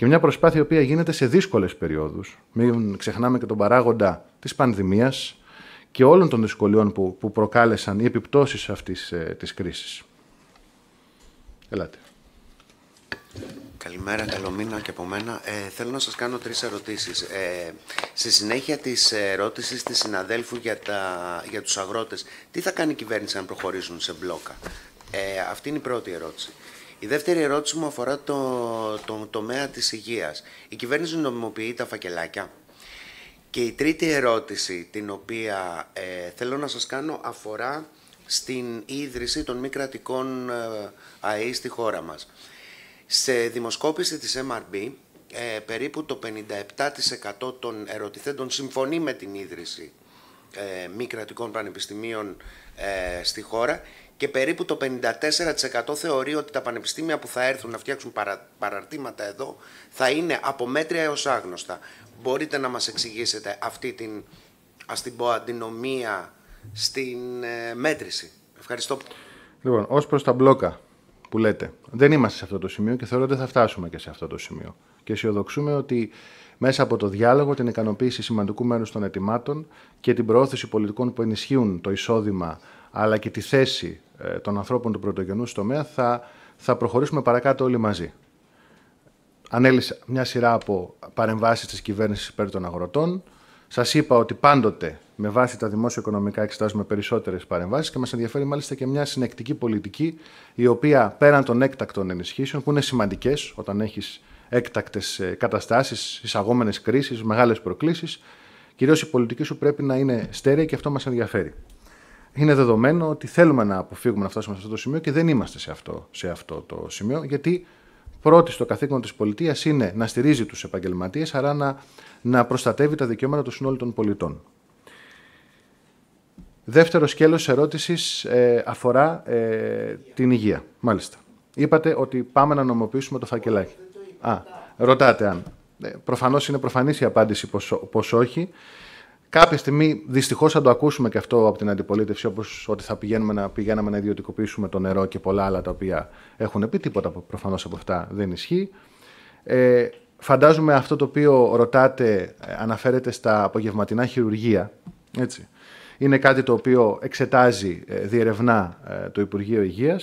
και μια προσπάθεια η οποία γίνεται σε δύσκολες περιόδους. Μην ξεχνάμε και τον παράγοντα της πανδημίας και όλων των δυσκολιών που, που προκάλεσαν οι επιπτώσεις αυτής ε, της κρίσης. Ελάτε. Καλημέρα, καλό και από μένα. Ε, θέλω να σας κάνω τρεις ερωτήσεις. Ε, στη συνέχεια της ερώτησης της συναδέλφου για, τα, για τους αγρότες, τι θα κάνει η κυβέρνηση αν προχωρήσουν σε μπλόκα. Ε, αυτή είναι η πρώτη ερώτηση. Η δεύτερη ερώτηση μου αφορά το, το τομέα της υγείας. Η κυβέρνηση νομιμοποιεί τα φακελάκια. Και η τρίτη ερώτηση την οποία ε, θέλω να σας κάνω αφορά στην ίδρυση των μη κρατικών ε, ΑΕΗ στη χώρα μας. Σε δημοσκόπηση της MRB, ε, περίπου το 57% των ερωτηθέντων συμφωνεί με την ίδρυση μη κρατικών πανεπιστημίων στη χώρα και περίπου το 54% θεωρεί ότι τα πανεπιστήμια που θα έρθουν να φτιάξουν παρα, παραρτήματα εδώ θα είναι από μέτρια έως άγνωστα. Μπορείτε να μας εξηγήσετε αυτή την, ας την πω, αντινομία στην ε, μέτρηση. Ευχαριστώ. Λοιπόν, ως προς τα μπλόκα που λέτε, δεν είμαστε σε αυτό το σημείο και θεωρώ ότι θα φτάσουμε και σε αυτό το σημείο. Και αισιοδοξούμε ότι μέσα από το διάλογο, την ικανοποίηση σημαντικού μέρους των ετοιμάτων και την προώθηση πολιτικών που ενισχύουν το εισόδημα αλλά και τη θέση ε, των ανθρώπων του πρωτογενού τομέα θα, θα προχωρήσουμε παρακάτω όλοι μαζί. Ανέλησα μια σειρά από παρεμβάσεις της κυβέρνησης υπέρ των αγροτών. Σας είπα ότι πάντοτε με βάση τα δημόσια οικονομικά εξετάζουμε περισσότερες παρεμβάσεις και μας ενδιαφέρει μάλιστα και μια συνεκτική πολιτική η οποία πέραν των έκτακτων ενισχύσεων που είναι σημαντικές όταν έχεις έκτακτες καταστάσεις, εισαγόμενες κρίσεις, μεγάλες προκλήσεις. Κυρίως η πολιτική σου πρέπει να είναι στέρεη και αυτό μας ενδιαφέρει είναι δεδομένο ότι θέλουμε να αποφύγουμε να φτάσουμε σε αυτό το σημείο και δεν είμαστε σε αυτό, σε αυτό το σημείο, γιατί πρώτη στο καθήκον της πολιτείας είναι να στηρίζει τους επαγγελματίες, άρα να, να προστατεύει τα δικαιώματα του συνόλου των πολιτών. Δεύτερο σκέλος ερώτησης ε, αφορά ε, την υγεία. Μάλιστα. Είπατε ότι πάμε να νομοποιήσουμε το φακελάκι. Α, ρωτάτε αν. Ε, προφανώς είναι προφανής η απάντηση όχι. Κάποια στιγμή δυστυχώς θα το ακούσουμε και αυτό από την αντιπολίτευση, όπως ότι θα πηγαίνουμε να, πηγαίναμε να ιδιωτικοποιήσουμε το νερό και πολλά άλλα τα οποία έχουν πει. Τίποτα προφανώς από αυτά δεν ισχύει. Ε, φαντάζομαι αυτό το οποίο ρωτάτε ε, αναφέρεται στα απογευματινά χειρουργία. Έτσι. Είναι κάτι το οποίο εξετάζει, ε, διερευνά ε, το Υπουργείο Υγείας,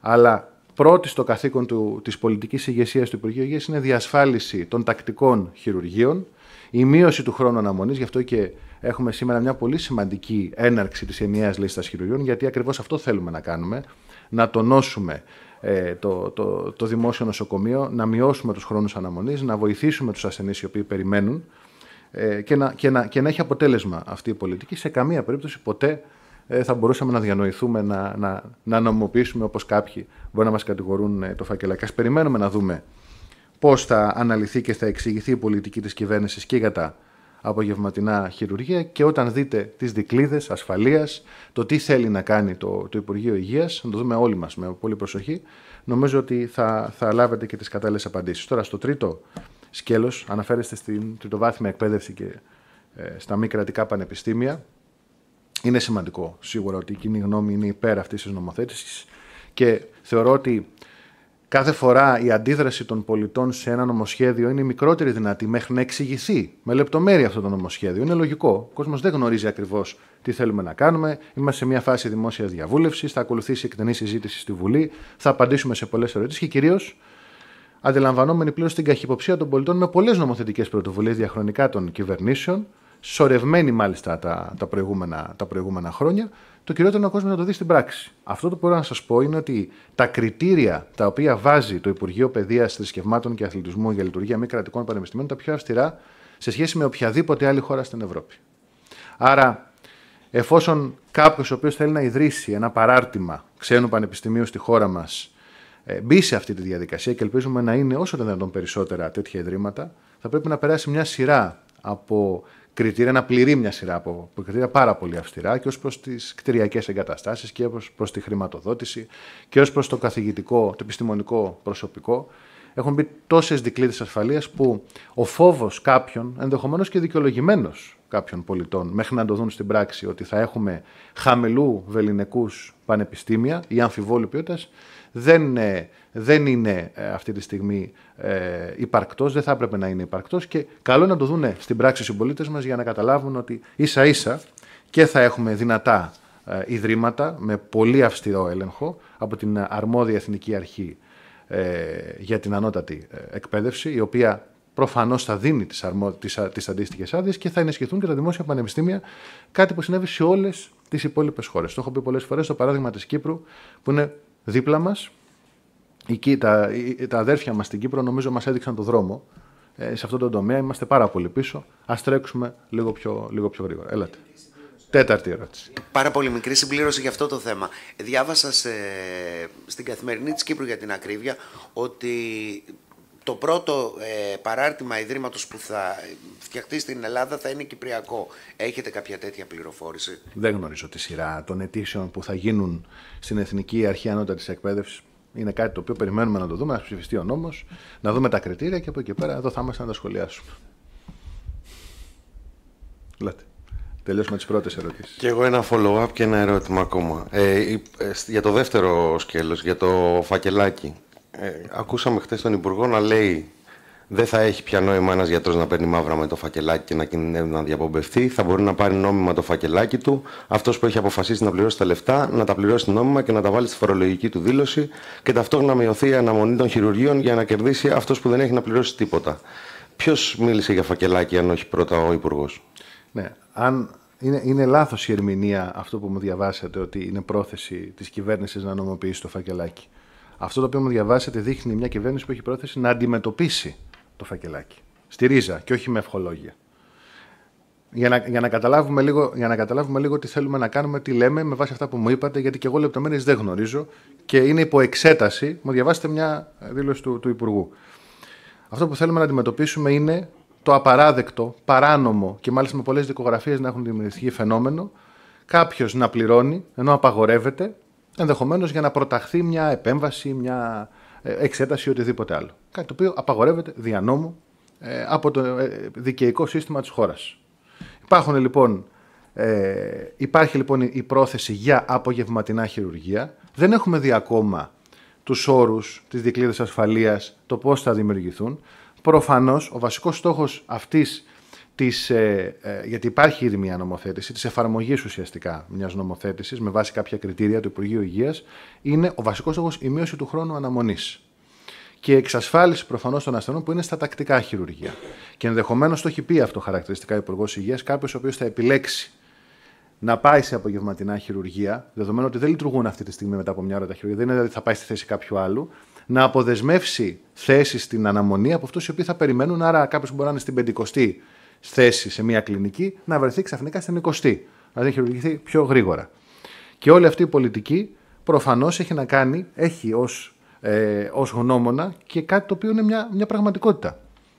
αλλά πρώτη στο καθήκον του, της πολιτικής ηγεσίας του Υπουργείου Υγείας είναι η διασφάλιση των τακτικών χειρουργείων, η μείωση του χρόνου αναμονής, γι' αυτό και έχουμε σήμερα μια πολύ σημαντική έναρξη της ενιαίας λίστας χειρουργείων, γιατί ακριβώς αυτό θέλουμε να κάνουμε, να τονώσουμε ε, το, το, το δημόσιο νοσοκομείο, να μειώσουμε τους χρόνους αναμονής, να βοηθήσουμε τους ασθενείς οι οποίοι περιμένουν ε, και, να, και, να, και να έχει αποτέλεσμα αυτή η πολιτική. Σε καμία περίπτωση ποτέ ε, θα μπορούσαμε να διανοηθούμε, να, να, να νομοποιήσουμε όπως κάποιοι μπορεί να μας κατηγορούν ε, το φακελακάς. Περιμένουμε να δούμε πώς θα αναλυθεί και θα εξηγηθεί η πολιτική της κυβέρνησης και για τα απογευματινά χειρουργία και όταν δείτε τις δικλίδες ασφαλείας, το τι θέλει να κάνει το, το Υπουργείο Υγείας, να το δούμε όλοι μας με πολύ προσοχή, νομίζω ότι θα, θα λάβετε και τις κατάλληλες απαντήσεις. Τώρα στο τρίτο σκέλος αναφέρεστε στην τριτοβάθμια εκπαίδευση και ε, στα μη κρατικά πανεπιστήμια. Είναι σημαντικό σίγουρα ότι η κοινή γνώμη είναι υπέρ αυτής της νομοθέτησης και θεωρώ ότι Κάθε φορά η αντίδραση των πολιτών σε ένα νομοσχέδιο είναι η μικρότερη δυνατή μέχρι να εξηγηθεί με λεπτομέρεια αυτό το νομοσχέδιο. Είναι λογικό. Ο κόσμος δεν γνωρίζει ακριβώς τι θέλουμε να κάνουμε. Είμαστε σε μια φάση δημόσιας διαβούλευσης. Θα ακολουθήσει εκτενή συζήτηση στη Βουλή. Θα απαντήσουμε σε πολλές ερωτήσεις και κυρίως αντιλαμβανόμενοι πλέον στην καχυποψία των πολιτών με πολλές νομοθετικές πρωτοβουλίες διαχρονικά των κυβερνήσεων σορευμένη μάλιστα τα, τα, προηγούμενα, τα προηγούμενα χρόνια, το κυριότερο είναι ο κόσμο να το δει στην πράξη. Αυτό που μπορώ να σας πω είναι ότι τα κριτήρια τα οποία βάζει το Υπουργείο Παιδείας, Θρησκευμάτων και Αθλητισμού για λειτουργία μη κρατικών πανεπιστημίων είναι τα πιο αυστηρά σε σχέση με οποιαδήποτε άλλη χώρα στην Ευρώπη. Άρα, εφόσον κάποιος ο οποίος θέλει να ιδρύσει ένα παράρτημα ξένου πανεπιστημίου στη χώρα μας ε, μπει σε αυτή τη διαδικασία και ελπίζουμε να είναι όσο δυνατόν περισσότερα τέτοια ιδρύματα, θα πρέπει να περάσει μια σειρά από κριτήρια, να πληρεί μια σειρά από κριτήρια πάρα πολύ αυστηρά και ως προς τις κτηριακές εγκαταστάσεις και ως προς τη χρηματοδότηση και ως προς το καθηγητικό, το επιστημονικό προσωπικό. Έχουν μπει τόσες δικλείδες ασφαλείας που ο φόβος κάποιων, ενδεχομένως και δικαιολογημένος κάποιων πολιτών, μέχρι να το δουν στην πράξη ότι θα έχουμε χαμηλού βεληνικούς πανεπιστήμια ή αμφιβόλου ποιότητας, δεν ε, δεν είναι ε, αυτή τη στιγμή ε, υπαρκτός, δεν θα έπρεπε να είναι υπαρκτός και καλό να το δουν στην πράξη οι συμπολίτες μας για να καταλάβουν ότι ίσα ίσα και θα έχουμε δυνατά ε, ιδρύματα με πολύ αυστηρό έλεγχο από την αρμόδια εθνική αρχή ε, για την ανώτατη εκπαίδευση η οποία προφανώς θα δίνει τις, αρμο... τις, α... αντίστοιχες άδειες και θα ενισχυθούν και τα δημόσια πανεπιστήμια, κάτι που συνέβη σε όλες τις υπόλοιπες χώρες. Το έχω πει πολλές φορές, το παράδειγμα της Κύπρου που είναι δίπλα μας, εκεί, τα, τα αδέρφια μας στην Κύπρο νομίζω μας έδειξαν ε, τον δρόμο. σε αυτό το τομέα είμαστε πάρα πολύ πίσω. Ας τρέξουμε λίγο πιο, λίγο πιο γρήγορα. Έλατε. Τέταρτη ερώτηση. Πάρα πολύ μικρή συμπλήρωση για αυτό το θέμα. Διάβασα σε, στην καθημερινή της Κύπρου για την ακρίβεια ότι το πρώτο ε, παράρτημα ιδρύματος που θα φτιαχτεί στην Ελλάδα θα είναι κυπριακό. Έχετε κάποια τέτοια πληροφόρηση. Δεν γνωρίζω τη σειρά των αιτήσεων που θα γίνουν στην Εθνική Αρχή Ανώτατης εκπαίδευσης. Είναι κάτι το οποίο περιμένουμε να το δούμε, να ψηφιστεί ο νόμος, να δούμε τα κριτήρια και από εκεί πέρα εδώ θα είμαστε να τα σχολιάσουμε. Λέτε. Τελειώσουμε τις πρώτες ερωτήσεις. Και εγώ ένα follow-up και ένα ερώτημα ακόμα. Ε, ε για το δεύτερο σκέλος, για το φακελάκι. Ε, ακούσαμε χθες τον Υπουργό να λέει δεν θα έχει πια νόημα ένας γιατρός να παίρνει μαύρα με το φακελάκι και να κινδυνεύει να διαπομπευτεί. Θα μπορεί να πάρει νόμιμα το φακελάκι του. Αυτός που έχει αποφασίσει να πληρώσει τα λεφτά, να τα πληρώσει νόμιμα και να τα βάλει στη φορολογική του δήλωση και ταυτόχρονα μειωθεί η αναμονή των χειρουργείων για να κερδίσει αυτός που δεν έχει να πληρώσει τίποτα. Ποιος μίλησε για φακελάκι, αν όχι πρώτα ο Υπουργός. Ναι, αν είναι, είναι λάθος η ερμηνεία αυτό που μου διαβάσατε, ότι είναι πρόθεση της κυβέρνησης να νομοποιήσει το φακελάκι. Αυτό το οποίο μου διαβάσατε δείχνει μια κυβέρνηση που έχει πρόθεση να αντιμετωπίσει το φακελάκι. Στη ρίζα και όχι με ευχολόγια. Για να, για, να καταλάβουμε λίγο, για να καταλάβουμε λίγο τι θέλουμε να κάνουμε, τι λέμε με βάση αυτά που μου είπατε, γιατί και εγώ λεπτομέρειες δεν γνωρίζω και είναι υπό εξέταση. Μου διαβάσετε μια δήλωση του, του Υπουργού. Αυτό που θέλουμε να αντιμετωπίσουμε είναι το απαράδεκτο, παράνομο και μάλιστα με πολλές δικογραφίες να έχουν δημιουργηθεί φαινόμενο κάποιος να πληρώνει ενώ απαγορεύεται, ενδεχομένως για να προταχθεί μια επέμβαση, μια ε, εξέταση ή οτιδήποτε άλλο. Κάτι το οποίο απαγορεύεται δια νόμου ε, από το ε, δικαιικό σύστημα της χώρας. Υπάρχουν λοιπόν, ε, υπάρχει λοιπόν η πρόθεση για απογευματινά χειρουργία. Δεν έχουμε δει ακόμα τους όρους, τις δικλείδες ασφαλείας, το οποιο απαγορευεται δια νομου απο το δικαιικο συστημα της χωρας υπαρχουν λοιπον ε υπαρχει λοιπον η προθεση για απογευματινα χειρουργια δεν εχουμε δει ακομα τους ορους της δικλείδας ασφαλειας το πως θα δημιουργηθούν. Προφανώς ο βασικός στόχος αυτής της, ε, ε, γιατί υπάρχει ήδη μια νομοθέτηση, της εφαρμογής ουσιαστικά μιας νομοθέτησης με βάση κάποια κριτήρια του Υπουργείου Υγείας, είναι ο βασικός λόγος η μείωση του χρόνου αναμονής. Και η εξασφάλιση προφανώς των ασθενών που είναι στα τακτικά χειρουργεία. Και ενδεχομένως το έχει πει αυτό χαρακτηριστικά ο Υπουργός Υγείας, κάποιος ο οποίος θα επιλέξει να πάει σε απογευματινά χειρουργεία, δεδομένου ότι δεν λειτουργούν αυτή τη στιγμή μετά από μια ώρα τα χειρουργεία, δεν είναι δηλαδή θα πάει στη θέση κάποιου άλλου, να αποδεσμεύσει θέσεις στην αναμονή από αυτούς οι οποίοι θα περιμένουν. Άρα, κάποιος που μπορεί να είναι στην πεντηκοστή θέση σε μια κλινική να βρεθεί ξαφνικά στην 20η, δηλαδή χειρουργηθεί πιο γρήγορα. Και όλη αυτή η πολιτική προφανώς έχει να κάνει, έχει ως ε, ως γνώμονα και κάτι το οποίο είναι μια, πραγματικότητα.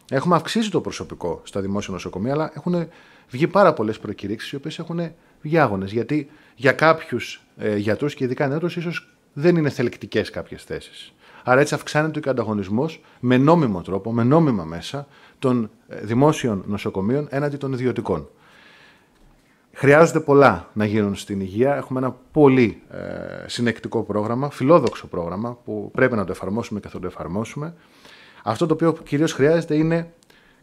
Έχουμε αυξήσει το προσωπικό στα δημόσια νοσοκομεία, αλλά έχουν βγει πάρα πολλές προκηρύξεις οι οποίες έχουν βγει Γιατί για κάποιους ε, γιατρούς και ειδικά νεότερους, ίσως δεν είναι θελκτικές κάποιες θέσεις. Άρα έτσι αυξάνεται και ο ανταγωνισμό με νόμιμο τρόπο, με νόμιμα μέσα των ε, δημόσιων νοσοκομείων έναντι των ιδιωτικών. Χρειάζονται πολλά να γίνουν στην υγεία. Έχουμε ένα πολύ ε, συνεκτικό πρόγραμμα, φιλόδοξο πρόγραμμα που πρέπει να το εφαρμόσουμε και θα το εφαρμόσουμε. Αυτό το οποίο κυρίως χρειάζεται είναι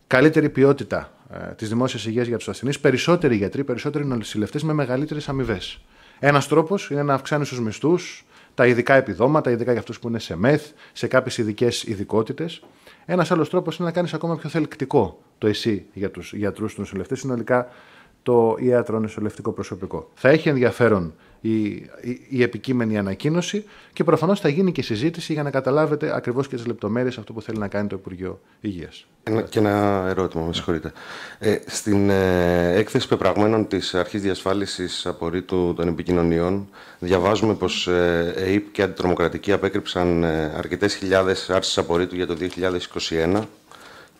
καλύτερη ποιότητα ε, της δημόσιας υγείας για τους ασθενείς, περισσότεροι γιατροί, περισσότεροι νοσηλευτές με μεγαλύτερες αμοιβές. Ένας τρόπος είναι να αυξάνεις τους μισθούς τα ειδικά επιδόματα, ειδικά για αυτούς που είναι σε μεθ, σε κάποιες ειδικές ειδικότητες. Ένας άλλος τρόπος είναι να κάνεις ακόμα πιο θελκτικό το εσύ για τους γιατρούς, τους νοσηλευτές. Συνολικά το ιατρονεσολευτικό προσωπικό. Θα έχει ενδιαφέρον η, η, επικείμενη ανακοίνωση και προφανώς θα γίνει και συζήτηση για να καταλάβετε ακριβώς και τις λεπτομέρειες αυτό που θέλει να κάνει το Υπουργείο Υγείας. Και ένα ερώτημα, με συγχωρείτε. Ε, στην ε, έκθεση πεπραγμένων της Αρχής Διασφάλισης Απορρίτου των Επικοινωνιών διαβάζουμε πως ε, ΕΕΠ και Αντιτρομοκρατική απέκρυψαν ε, αρκετές χιλιάδες άρσεις απορρίτου για το 2021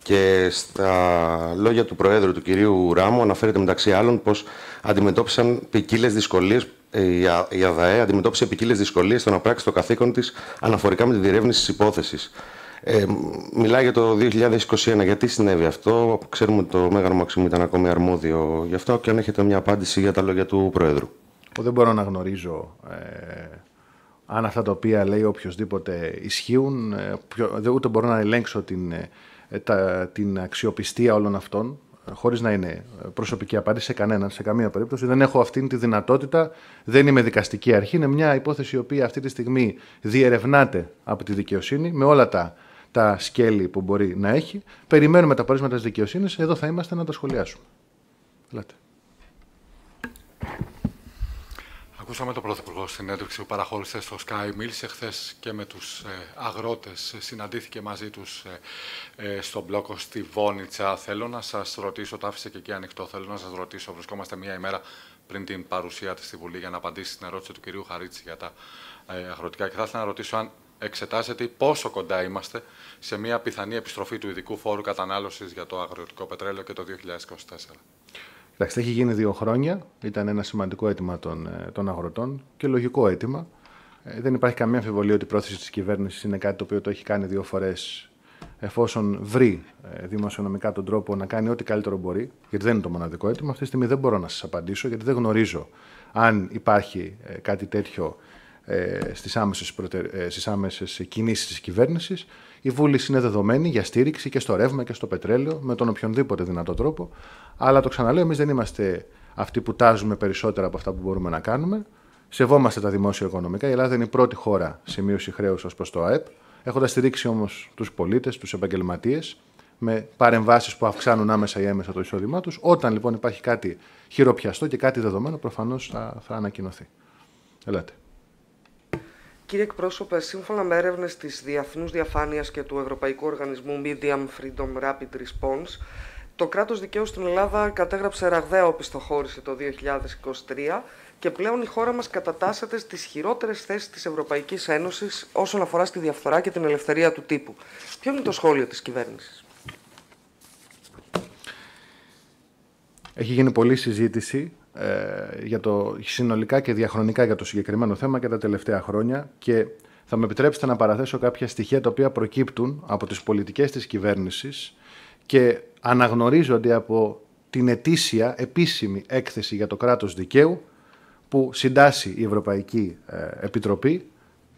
και στα λόγια του Προέδρου, του κυρίου Ράμου, αναφέρεται μεταξύ άλλων πως αντιμετώπισαν ποικίλες δυσκολίες. Η ΑΔΑΕ αντιμετώπισε ποικίλες δυσκολίες στο να πράξει το καθήκον της αναφορικά με τη διερεύνηση της υπόθεσης. Ε, μιλάει για το 2021. Γιατί συνέβη αυτό, Ξέρουμε ότι το Μέγαρο Μαξιμού ήταν ακόμη αρμόδιο γι' αυτό. Και αν έχετε μια απάντηση για τα λόγια του Προέδρου. Δεν μπορώ να γνωρίζω ε, αν αυτά τα οποία λέει οποιοδήποτε ισχύουν. Ε, ούτε μπορώ να ελέγξω την ε, ε, τα, την αξιοπιστία όλων αυτών, ε, χωρίς να είναι προσωπική απάντηση σε κανέναν, σε καμία περίπτωση. Δεν έχω αυτήν τη δυνατότητα, δεν είμαι δικαστική αρχή. Είναι μια υπόθεση η οποία αυτή τη στιγμή διερευνάται από τη δικαιοσύνη με όλα τα, τα σκέλη που μπορεί να έχει. Περιμένουμε τα πορίσματα της δικαιοσύνης, εδώ θα είμαστε να τα σχολιάσουμε. Ελάτε Ακούσαμε τον Πρωθυπουργό στην έντευξη που παραχώρησε στο Sky. Μίλησε χθες και με τους ε, αγρότες. Ε, συναντήθηκε μαζί τους ε, στον μπλόκο στη Βόνιτσα. Θέλω να σας ρωτήσω, το άφησε και εκεί ανοιχτό. Θέλω να σας ρωτήσω, βρισκόμαστε μία ημέρα πριν την παρουσία της στη Βουλή για να απαντήσει στην ερώτηση του κυρίου Χαρίτση για τα αγροτικά. Και θα ήθελα να ρωτήσω αν εξετάζεται πόσο κοντά είμαστε σε μία πιθανή επιστροφή του ειδικού φόρου κατανάλωσης για το αγροτικό πετρέλαιο και το 2024. Κοιτάξτε, έχει γίνει δύο χρόνια. Ήταν ένα σημαντικό αίτημα των, ε, των αγροτών και λογικό αίτημα. Ε, δεν υπάρχει καμία αμφιβολία ότι η πρόθεση της κυβέρνησης είναι κάτι το οποίο το έχει κάνει δύο φορές. Εφόσον βρει ε, δημοσιονομικά τον τρόπο να κάνει ό,τι καλύτερο μπορεί, γιατί δεν είναι το μοναδικό αίτημα, αυτή τη στιγμή δεν μπορώ να σας απαντήσω, γιατί δεν γνωρίζω αν υπάρχει κάτι τέτοιο ε, στις άμεσες, προτε... Ε, στις άμεσες κινήσεις της κυβέρνησης. Η βούληση είναι δεδομένη για στήριξη και στο ρεύμα και στο πετρέλαιο με τον οποιονδήποτε δυνατό τρόπο. Αλλά το ξαναλέω, εμείς δεν είμαστε αυτοί που τάζουμε περισσότερα από αυτά που μπορούμε να κάνουμε. Σεβόμαστε τα δημόσια οικονομικά. Η Ελλάδα είναι η πρώτη χώρα σε μείωση χρέους ως προς το ΑΕΠ. Έχοντας στηρίξει όμως τους πολίτες, τους επαγγελματίες, με παρεμβάσεις που αυξάνουν άμεσα ή έμεσα το εισόδημά τους. Όταν λοιπόν υπάρχει κάτι χειροπιαστό και κάτι δεδομένο, προφανώς θα, θα ανακοινωθεί. Ελάτε. Κύριε εκπρόσωπε, σύμφωνα με έρευνες της Διεθνούς Διαφάνειας και του Ευρωπαϊκού Οργανισμού Medium Freedom Rapid Response, το κράτος δικαίου στην Ελλάδα κατέγραψε ραγδαία οπισθοχώρηση το 2023 και πλέον η χώρα μας κατατάσσεται στις χειρότερες θέσεις της Ευρωπαϊκής Ένωσης όσον αφορά στη διαφθορά και την ελευθερία του τύπου. Ποιο είναι το σχόλιο της κυβέρνησης. Έχει γίνει πολλή συζήτηση ε, για το, συνολικά και διαχρονικά για το συγκεκριμένο θέμα και τα τελευταία χρόνια και θα με επιτρέψετε να παραθέσω κάποια στοιχεία τα οποία προκύπτουν από τις πολιτικές της κυβέρνησης και αναγνωρίζονται από την ετήσια επίσημη έκθεση για το κράτος δικαίου που συντάσσει η Ευρωπαϊκή ε, Επιτροπή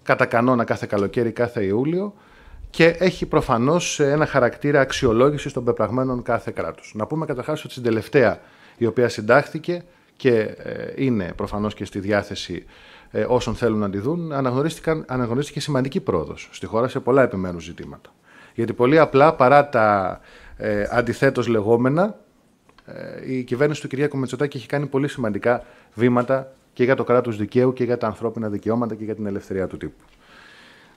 κατά κανόνα κάθε καλοκαίρι, κάθε Ιούλιο και έχει προφανώς ένα χαρακτήρα αξιολόγησης των πεπραγμένων κάθε κράτους. Να πούμε καταρχάς ότι στην τελευταία η οποία συντάχθηκε και ε, είναι προφανώς και στη διάθεση ε, όσων θέλουν να τη δουν, αναγνωρίστηκε σημαντική πρόοδος στη χώρα σε πολλά επιμέρους ζητήματα. Γιατί πολύ απλά παρά τα ε, αντιθέτως λεγόμενα, ε, η κυβέρνηση του Κυριάκου Μετσοτάκη έχει κάνει πολύ σημαντικά βήματα και για το κράτος δικαίου και για τα ανθρώπινα δικαιώματα και για την ελευθερία του τύπου.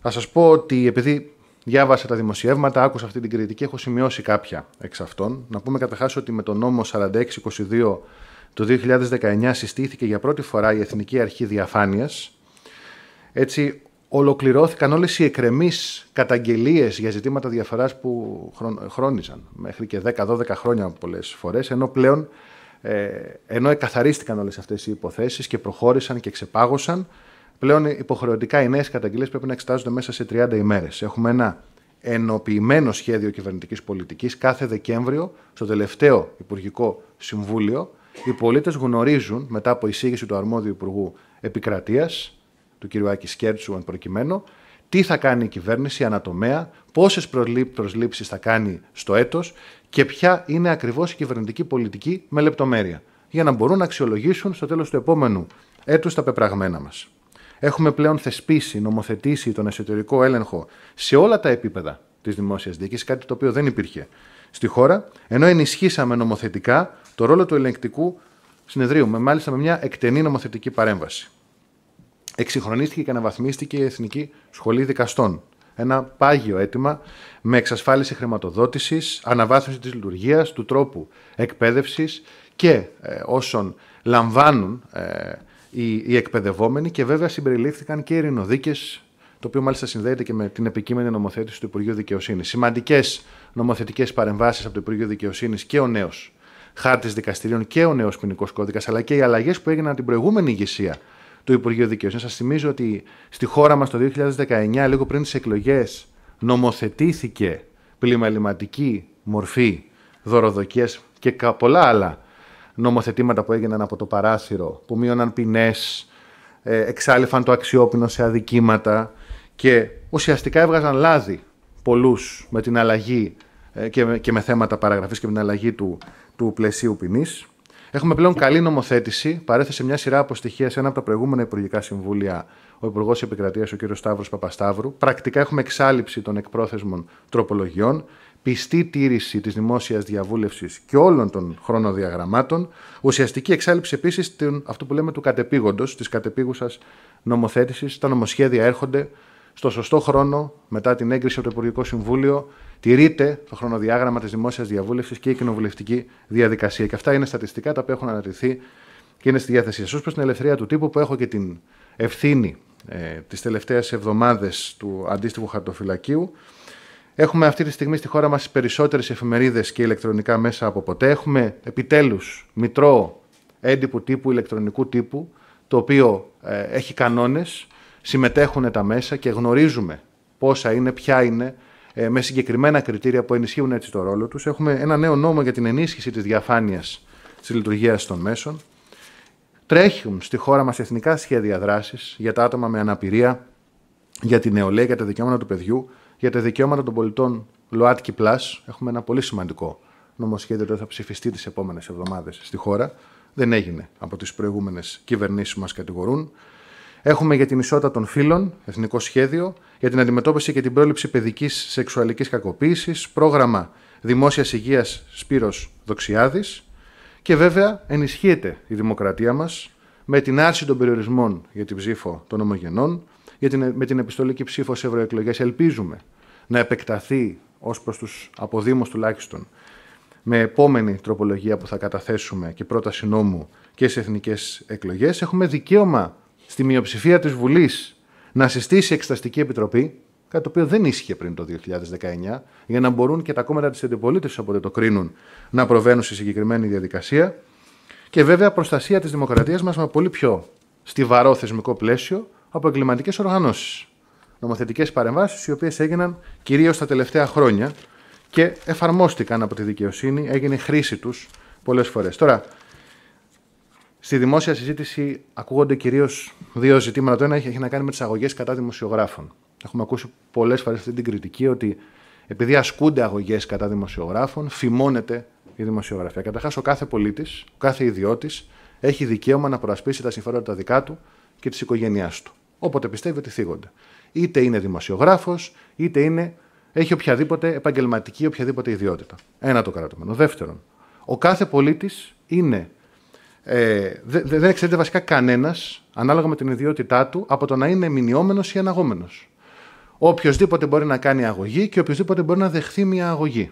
Θα σας πω ότι επειδή διάβασα τα δημοσιεύματα, άκουσα αυτή την κριτική, έχω σημειώσει κάποια εξ αυτών. Να πούμε καταρχάς ότι με το νόμο 4622 το 2019 συστήθηκε για πρώτη φορά η Εθνική Αρχή Διαφάνειας. Έτσι ολοκληρώθηκαν όλες οι εκρεμείς καταγγελίες για ζητήματα διαφοράς που χρόνιζαν μέχρι και 10-12 χρόνια πολλές φορές, ενώ πλέον ε, ενώ εκαθαρίστηκαν όλες αυτές οι υποθέσεις και προχώρησαν και ξεπάγωσαν, πλέον υποχρεωτικά οι νέες καταγγελίες πρέπει να εξετάζονται μέσα σε 30 ημέρες. Έχουμε ένα ενοποιημένο σχέδιο κυβερνητικής πολιτικής κάθε Δεκέμβριο στο τελευταίο Υπουργικό Συμβούλιο οι πολίτες γνωρίζουν μετά από εισήγηση του αρμόδιου Υπουργού Επικρατείας, του κ. Άκη Σκέρτσου, αν προκειμένου, τι θα κάνει η κυβέρνηση ανατομέα, πόσες προσλήψεις θα κάνει στο έτος και ποια είναι ακριβώς η κυβερνητική πολιτική με λεπτομέρεια. Για να μπορούν να αξιολογήσουν στο τέλος του επόμενου έτους τα πεπραγμένα μας. Έχουμε πλέον θεσπίσει, νομοθετήσει τον εσωτερικό έλεγχο σε όλα τα επίπεδα της δημόσιας διοίκησης, κάτι το οποίο δεν υπήρχε στη χώρα, ενώ ενισχύσαμε νομοθετικά το ρόλο του ελεγκτικού συνεδρίου, με, μάλιστα με μια εκτενή νομοθετική παρέμβαση. Εξυγχρονίστηκε και αναβαθμίστηκε η Εθνική Σχολή Δικαστών. Ένα πάγιο αίτημα με εξασφάλιση χρηματοδότησης, αναβάθμιση της λειτουργίας, του τρόπου εκπαίδευσης και ε, όσων λαμβάνουν ε, οι, οι εκπαιδευόμενοι και βέβαια συμπεριλήφθηκαν και οι ειρηνοδίκες το οποίο μάλιστα συνδέεται και με την επικείμενη νομοθέτηση του Υπουργείου Δικαιοσύνης. Σημαντικές νομοθετικές παρεμβάσεις από το Υπουργείο Δικαιοσύνης και ο νέος χάρτης δικαστηρίων και ο νέος ποινικός κώδικας, αλλά και οι αλλαγές που έγιναν την προηγούμενη ηγεσία του Υπουργείου Δικαιοσύνης. Σας θυμίζω ότι στη χώρα μας το 2019, λίγο πριν τις εκλογές, νομοθετήθηκε πλημεληματική μορφή δωροδοκία και πολλά άλλα νομοθετήματα που έγιναν από το παράθυρο, που μείωναν ποινές, ε, εξάλληφαν το αξιόπινο σε αδικήματα και ουσιαστικά έβγαζαν λάδι πολλούς με την αλλαγή ε, και με, θέματα παραγραφής και με την αλλαγή του του πλαισίου ποινής. Έχουμε πλέον καλή νομοθέτηση. Παρέθεσε μια σειρά από στοιχεία σε ένα από τα προηγούμενα Υπουργικά Συμβούλια ο Υπουργός Επικρατείας, ο κ. Σταύρος Παπασταύρου. Πρακτικά έχουμε εξάλληψη των εκπρόθεσμων τροπολογιών, πιστή τήρηση της δημόσιας διαβούλευσης και όλων των χρονοδιαγραμμάτων, ουσιαστική εξάλληψη επίσης αυτού που λέμε του κατεπήγοντος, της κατεπήγουσας νομοθέτησης. Τα νομοσχέδια έρχονται στο σωστό χρόνο μετά την έγκριση από το Υπουργικό Συμβούλιο τηρείται το χρονοδιάγραμμα της δημόσιας διαβούλευσης και η κοινοβουλευτική διαδικασία. Και αυτά είναι στατιστικά τα οποία έχουν αναρτηθεί και είναι στη διάθεσή σα. Ω προς την ελευθερία του τύπου, που έχω και την ευθύνη ε, τις τελευταίες εβδομάδες του αντίστοιχου χαρτοφυλακίου, έχουμε αυτή τη στιγμή στη χώρα μας τι περισσότερες εφημερίδες και ηλεκτρονικά μέσα από ποτέ. Έχουμε επιτέλους μητρό έντυπου τύπου, ηλεκτρονικού τύπου, το οποίο ε, έχει κανόνες, συμμετέχουν τα μέσα και γνωρίζουμε πόσα είναι, ποια είναι, ε, με συγκεκριμένα κριτήρια που ενισχύουν έτσι το ρόλο τους. Έχουμε ένα νέο νόμο για την ενίσχυση της διαφάνειας της λειτουργίας των μέσων. Τρέχουν στη χώρα μας εθνικά σχέδια δράσης για τα άτομα με αναπηρία, για την νεολαία, για τα δικαιώματα του παιδιού, για τα δικαιώματα των πολιτών ΛΟΑΤΚΙ Plus. Έχουμε ένα πολύ σημαντικό νομοσχέδιο που θα ψηφιστεί τις επόμενες εβδομάδες στη χώρα. Δεν έγινε από τις προηγούμενες κυβερνήσεις που μας κατηγορούν. Έχουμε για την ισότητα των φύλων, εθνικό σχέδιο, για την αντιμετώπιση και την πρόληψη παιδικής σεξουαλικής κακοποίησης, πρόγραμμα δημόσιας υγείας Σπύρος Δοξιάδης. Και βέβαια ενισχύεται η δημοκρατία μας με την άρση των περιορισμών για την ψήφο των ομογενών, για με την επιστολική ψήφο σε ευρωεκλογές. Ελπίζουμε να επεκταθεί ως προς τους αποδήμους τουλάχιστον με επόμενη τροπολογία που θα καταθέσουμε και πρόταση νόμου και σε εθνικές εκλογές. Έχουμε δικαίωμα στη μειοψηφία της Βουλής να συστήσει εξεταστική επιτροπή, κάτι το οποίο δεν ίσχυε πριν το 2019, για να μπορούν και τα κόμματα της αντιπολίτευσης, όποτε το κρίνουν, να προβαίνουν σε συγκεκριμένη διαδικασία. Και βέβαια προστασία της δημοκρατίας μας με πολύ πιο στιβαρό θεσμικό πλαίσιο από εγκληματικές οργανώσεις. Νομοθετικές παρεμβάσεις οι οποίες έγιναν κυρίως τα τελευταία χρόνια και εφαρμόστηκαν από τη δικαιοσύνη, έγινε χρήση τους πολλές φορές. Τώρα, Στη δημόσια συζήτηση ακούγονται κυρίως δύο ζητήματα. Το ένα έχει να κάνει με τις αγωγές κατά δημοσιογράφων. Έχουμε ακούσει πολλές φορές αυτή την κριτική ότι επειδή ασκούνται αγωγές κατά δημοσιογράφων, φημώνεται η δημοσιογραφία. Καταρχάς, ο κάθε πολίτης, ο κάθε ιδιώτης έχει δικαίωμα να προασπίσει τα συμφέροντα δικά του και της οικογένειάς του. Όποτε πιστεύει ότι θίγονται. Είτε είναι δημοσιογράφος, είτε είναι, έχει οποιαδήποτε επαγγελματική, οποιαδήποτε ιδιότητα. Ένα το κρατούμενο. Δεύτερον, ο κάθε πολίτης είναι ε, δεν δε, δεν εξαιρείται βασικά κανένας, ανάλογα με την ιδιότητά του, από το να είναι μηνιόμενος ή αναγόμενος. Οποιοδήποτε μπορεί να κάνει αγωγή και οποιοδήποτε μπορεί να δεχθεί μια αγωγή.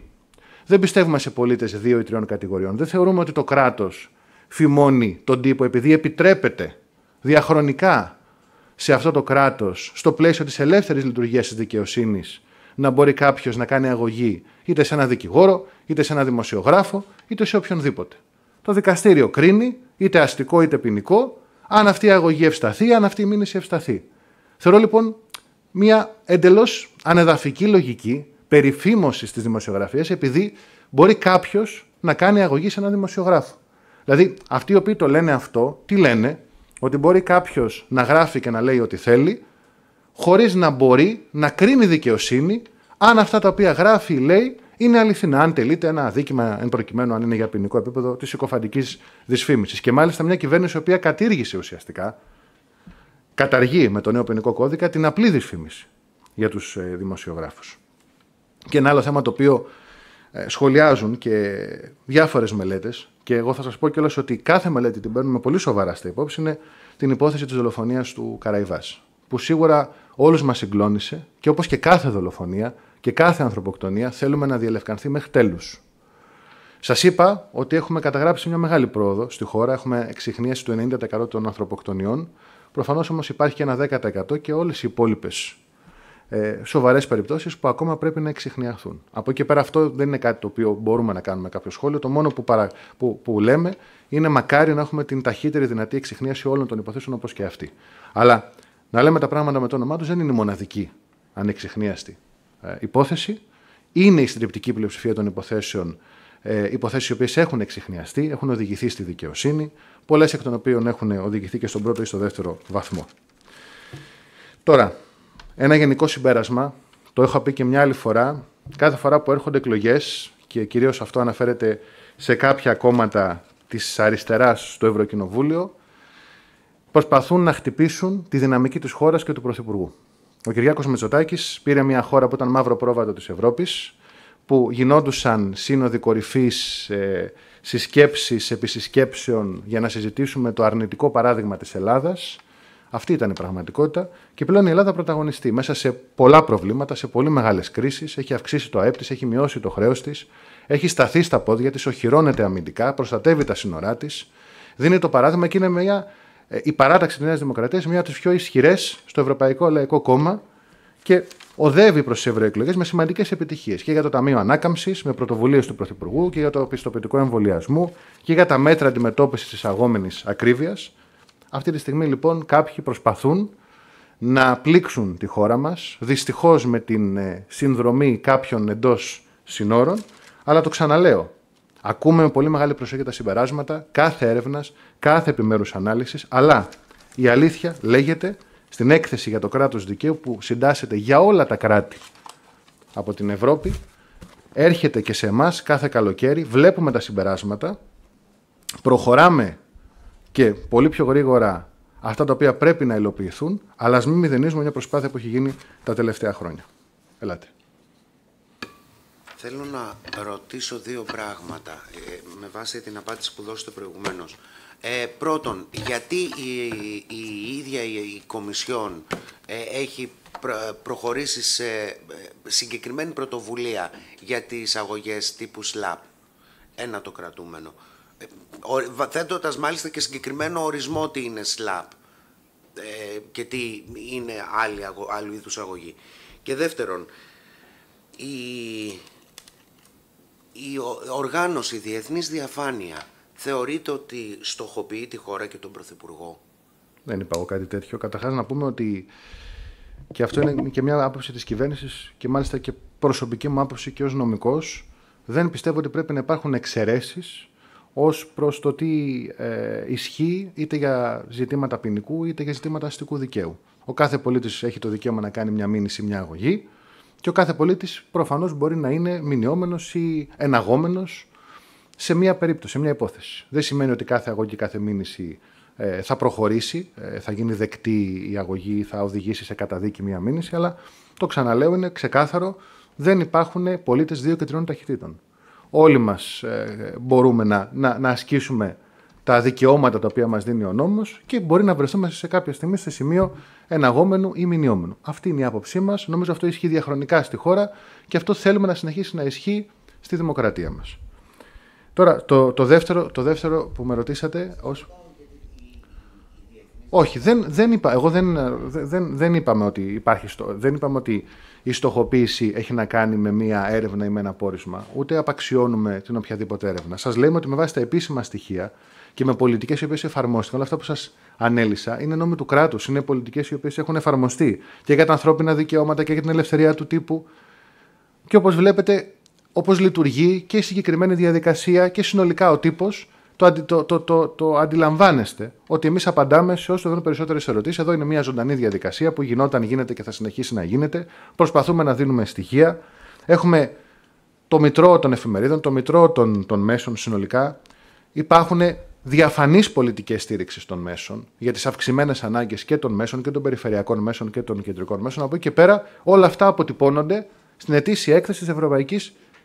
Δεν πιστεύουμε σε πολίτες δύο ή τριών κατηγοριών. Δεν θεωρούμε ότι το κράτος φημώνει τον τύπο επειδή επιτρέπεται διαχρονικά σε αυτό το κράτος, στο πλαίσιο της ελεύθερης λειτουργίας της δικαιοσύνης, να μπορεί κάποιος να κάνει αγωγή είτε σε ένα δικηγόρο, είτε σε ένα δημοσιογράφο, είτε σε οποιονδήποτε. Το δικαστήριο κρίνει, είτε αστικό είτε ποινικό, αν αυτή η αγωγή ευσταθεί, αν αυτή η μήνυση ευσταθεί. Θεωρώ λοιπόν μια εντελώς ανεδαφική λογική περιφήμωσης της δημοσιογραφίας, επειδή μπορεί κάποιος να κάνει αγωγή σε έναν δημοσιογράφο. Δηλαδή, αυτοί οι οποίοι το λένε αυτό, τι λένε, ότι μπορεί κάποιος να γράφει και να λέει ό,τι θέλει, χωρίς να μπορεί να κρίνει δικαιοσύνη αν αυτά τα οποία γράφει ή λέει είναι αληθινά. Αν τελείται ένα αδίκημα, εν προκειμένου, αν είναι για ποινικό επίπεδο, της οικοφαντικής δυσφήμισης. Και μάλιστα μια κυβέρνηση η οποία κατήργησε ουσιαστικά, καταργεί με το νέο ποινικό κώδικα την απλή δυσφήμιση για τους ε, δημοσιογράφους. Και ένα άλλο θέμα το οποίο ε, σχολιάζουν και διάφορες μελέτες, και εγώ θα σας πω κιόλας ότι κάθε μελέτη την παίρνουμε πολύ σοβαρά στα υπόψη, είναι την υπόθεση της δολοφονίας του Καραϊβάς. Που σίγουρα όλους μας συγκλώνησε και όπως και κάθε δολοφονία και κάθε ανθρωποκτονία θέλουμε να διαλευκανθεί μέχρι τέλους. Σας είπα ότι έχουμε καταγράψει μια μεγάλη πρόοδο στη χώρα. Έχουμε εξηχνίαση του 90% των ανθρωποκτονιών. Προφανώς όμως υπάρχει και ένα 10% και όλες οι υπόλοιπες ε, σοβαρές περιπτώσεις που ακόμα πρέπει να εξηχνιαθούν. Από εκεί πέρα, αυτό δεν είναι κάτι το οποίο μπορούμε να κάνουμε κάποιο σχόλιο. Το μόνο που, παρα, που, που λέμε είναι μακάρι να έχουμε την ταχύτερη δυνατή εξηχνίαση όλων των υποθέσεων όπως και αυτή. Αλλά να λέμε τα πράγματα με το όνομά τους δεν είναι η μοναδική ανεξιχνίαστη ε, υπόθεση. Είναι η συντριπτική πλειοψηφία των υποθέσεων ε, υποθέσεις οι οποίες έχουν εξηχνιαστεί, έχουν οδηγηθεί στη δικαιοσύνη, πολλές εκ των οποίων έχουν οδηγηθεί και στον πρώτο ή στο δεύτερο βαθμό. Τώρα, ένα γενικό συμπέρασμα, το έχω πει και μια άλλη φορά, κάθε φορά που έρχονται εκλογές, και κυρίως αυτό αναφέρεται σε κάποια κόμματα της αριστεράς στο Ευρωκοινοβούλιο, προσπαθούν να χτυπήσουν τη δυναμική της χώρας και του Πρωθυπουργού. Ο Κυριάκος Μετσοτάκη πήρε μια χώρα που ήταν μαύρο πρόβατο της Ευρώπης, που γινόντουσαν σύνοδοι κορυφής ε, συσκέψεις επί συσκέψεων για να συζητήσουμε το αρνητικό παράδειγμα της Ελλάδας. Αυτή ήταν η πραγματικότητα. Και πλέον η Ελλάδα πρωταγωνιστεί μέσα σε πολλά προβλήματα, σε πολύ μεγάλες κρίσεις. Έχει αυξήσει το ΑΕΠ έχει μειώσει το χρέος της, έχει σταθεί στα πόδια της, οχυρώνεται αμυντικά, προστατεύει τα σύνορά της. Δίνει το παράδειγμα και είναι μια ε, η παράταξη της νέας δημοκρατίας είναι μια από τις πιο ισχυρές στο Ευρωπαϊκό Λαϊκό Κόμμα και οδεύει προς τις ευρωεκλογές με σημαντικές επιτυχίες και για το Ταμείο Ανάκαμψης, με πρωτοβουλίες του Πρωθυπουργού και για το πιστοποιητικό εμβολιασμού και για τα μέτρα αντιμετώπισης της αγόμενης ακρίβειας. Αυτή τη στιγμή λοιπόν κάποιοι προσπαθούν να πλήξουν τη χώρα μας, δυστυχώς με την ε, συνδρομή κάποιων εντός συνόρων, αλλά το ξαναλέω. Ακούμε με πολύ μεγάλη προσοχή τα συμπεράσματα κάθε έρευνας, κάθε επιμέρους ανάλυσης, αλλά η αλήθεια λέγεται στην έκθεση για το κράτος δικαίου που συντάσσεται για όλα τα κράτη από την Ευρώπη. Έρχεται και σε εμάς κάθε καλοκαίρι, βλέπουμε τα συμπεράσματα, προχωράμε και πολύ πιο γρήγορα αυτά τα οποία πρέπει να υλοποιηθούν, αλλά μην μηδενίζουμε μια προσπάθεια που έχει γίνει τα τελευταία χρόνια. Ελάτε. Θέλω να ρωτήσω δύο πράγματα ε, με βάση την απάντηση που δώσετε προηγουμένως. Ε, πρώτον, γιατί η, η ίδια η, η Κομισιόν ε, έχει προχωρήσει σε ε, συγκεκριμένη πρωτοβουλία για τις αγωγές τύπου SLAP. Ένα το κρατούμενο. Ε, μάλιστα και συγκεκριμένο ορισμό τι είναι SLAP και τι είναι άλλη, άλλου είδους αγωγή. Και δεύτερον, η η οργάνωση διεθνής διαφάνεια θεωρείται ότι στοχοποιεί τη χώρα και τον Πρωθυπουργό. Δεν είπα εγώ κάτι τέτοιο. Καταρχάς να πούμε ότι και αυτό είναι και μια άποψη της κυβέρνησης και μάλιστα και προσωπική μου άποψη και ως νομικός. Δεν πιστεύω ότι πρέπει να υπάρχουν εξαιρέσεις ως προς το τι ε, ισχύει είτε για ζητήματα ποινικού είτε για ζητήματα αστικού δικαίου. Ο κάθε πολίτης έχει το δικαίωμα να κάνει μια μήνυση, μια αγωγή και ο κάθε πολίτης προφανώς μπορεί να είναι μηνιόμενος ή εναγόμενος σε μια περίπτωση, σε μια υπόθεση. Δεν σημαίνει ότι κάθε αγωγή, κάθε μήνυση ε, θα προχωρήσει, ε, θα γίνει δεκτή η αγωγή, θα οδηγήσει σε καταδίκη μια μήνυση, αλλά το ξαναλέω, είναι ξεκάθαρο, δεν υπάρχουν πολίτες δύο και τριών ταχυτήτων. Όλοι μας ε, μπορούμε να, να ασκήσουμε τα δικαιώματα τα οποία μας δίνει ο νόμος και μπορεί να βρεθούμε σε κάποια στιγμή σε σημείο εναγόμενου ή μηνιόμενου. Αυτή είναι η άποψή μας. Νομίζω αυτό ισχύει διαχρονικά στη χώρα και αυτό θέλουμε να συνεχίσει να ισχύει στη δημοκρατία μας. Τώρα, το, το, δεύτερο, το δεύτερο που με ρωτήσατε. Ως... Όχι, δεν, δεν είπα, εγώ δεν, δεν, δεν είπαμε ότι υπάρχει, δεν είπαμε ότι η στοχοποίηση έχει να κάνει με μία έρευνα ή με ένα πόρισμα, ούτε απαξιώνουμε την οποιαδήποτε έρευνα. Σας λέμε ότι με βάση τα επίσημα στοιχεία και με πολιτικές οι οποίες εφαρμόστηκαν. Όλα αυτά που σας ανέλησα είναι νόμοι του κράτους. Είναι πολιτικές οι οποίες έχουν εφαρμοστεί και για τα ανθρώπινα δικαιώματα και για την ελευθερία του τύπου. Και όπως βλέπετε, όπως λειτουργεί και η συγκεκριμένη διαδικασία και συνολικά ο τύπος, το, το, το, το, το αντιλαμβάνεστε ότι εμείς απαντάμε σε όσο δεν περισσότερες ερωτήσεις. Εδώ είναι μια ζωντανή διαδικασία που γινόταν, γίνεται και θα συνεχίσει να γίνεται. Προσπαθούμε να δίνουμε στοιχεία. Έχουμε το μητρό των εφημερίδων, το μητρό των, των μέσων συνολικά. Υπάρχουν διαφανή πολιτικές στήριξης των μέσων, για τις αυξημένες ανάγκες και των μέσων και των περιφερειακών μέσων και των κεντρικών μέσων. Από εκεί και πέρα, όλα αυτά αποτυπώνονται στην ετήσια έκθεση της Ευρωπαϊκής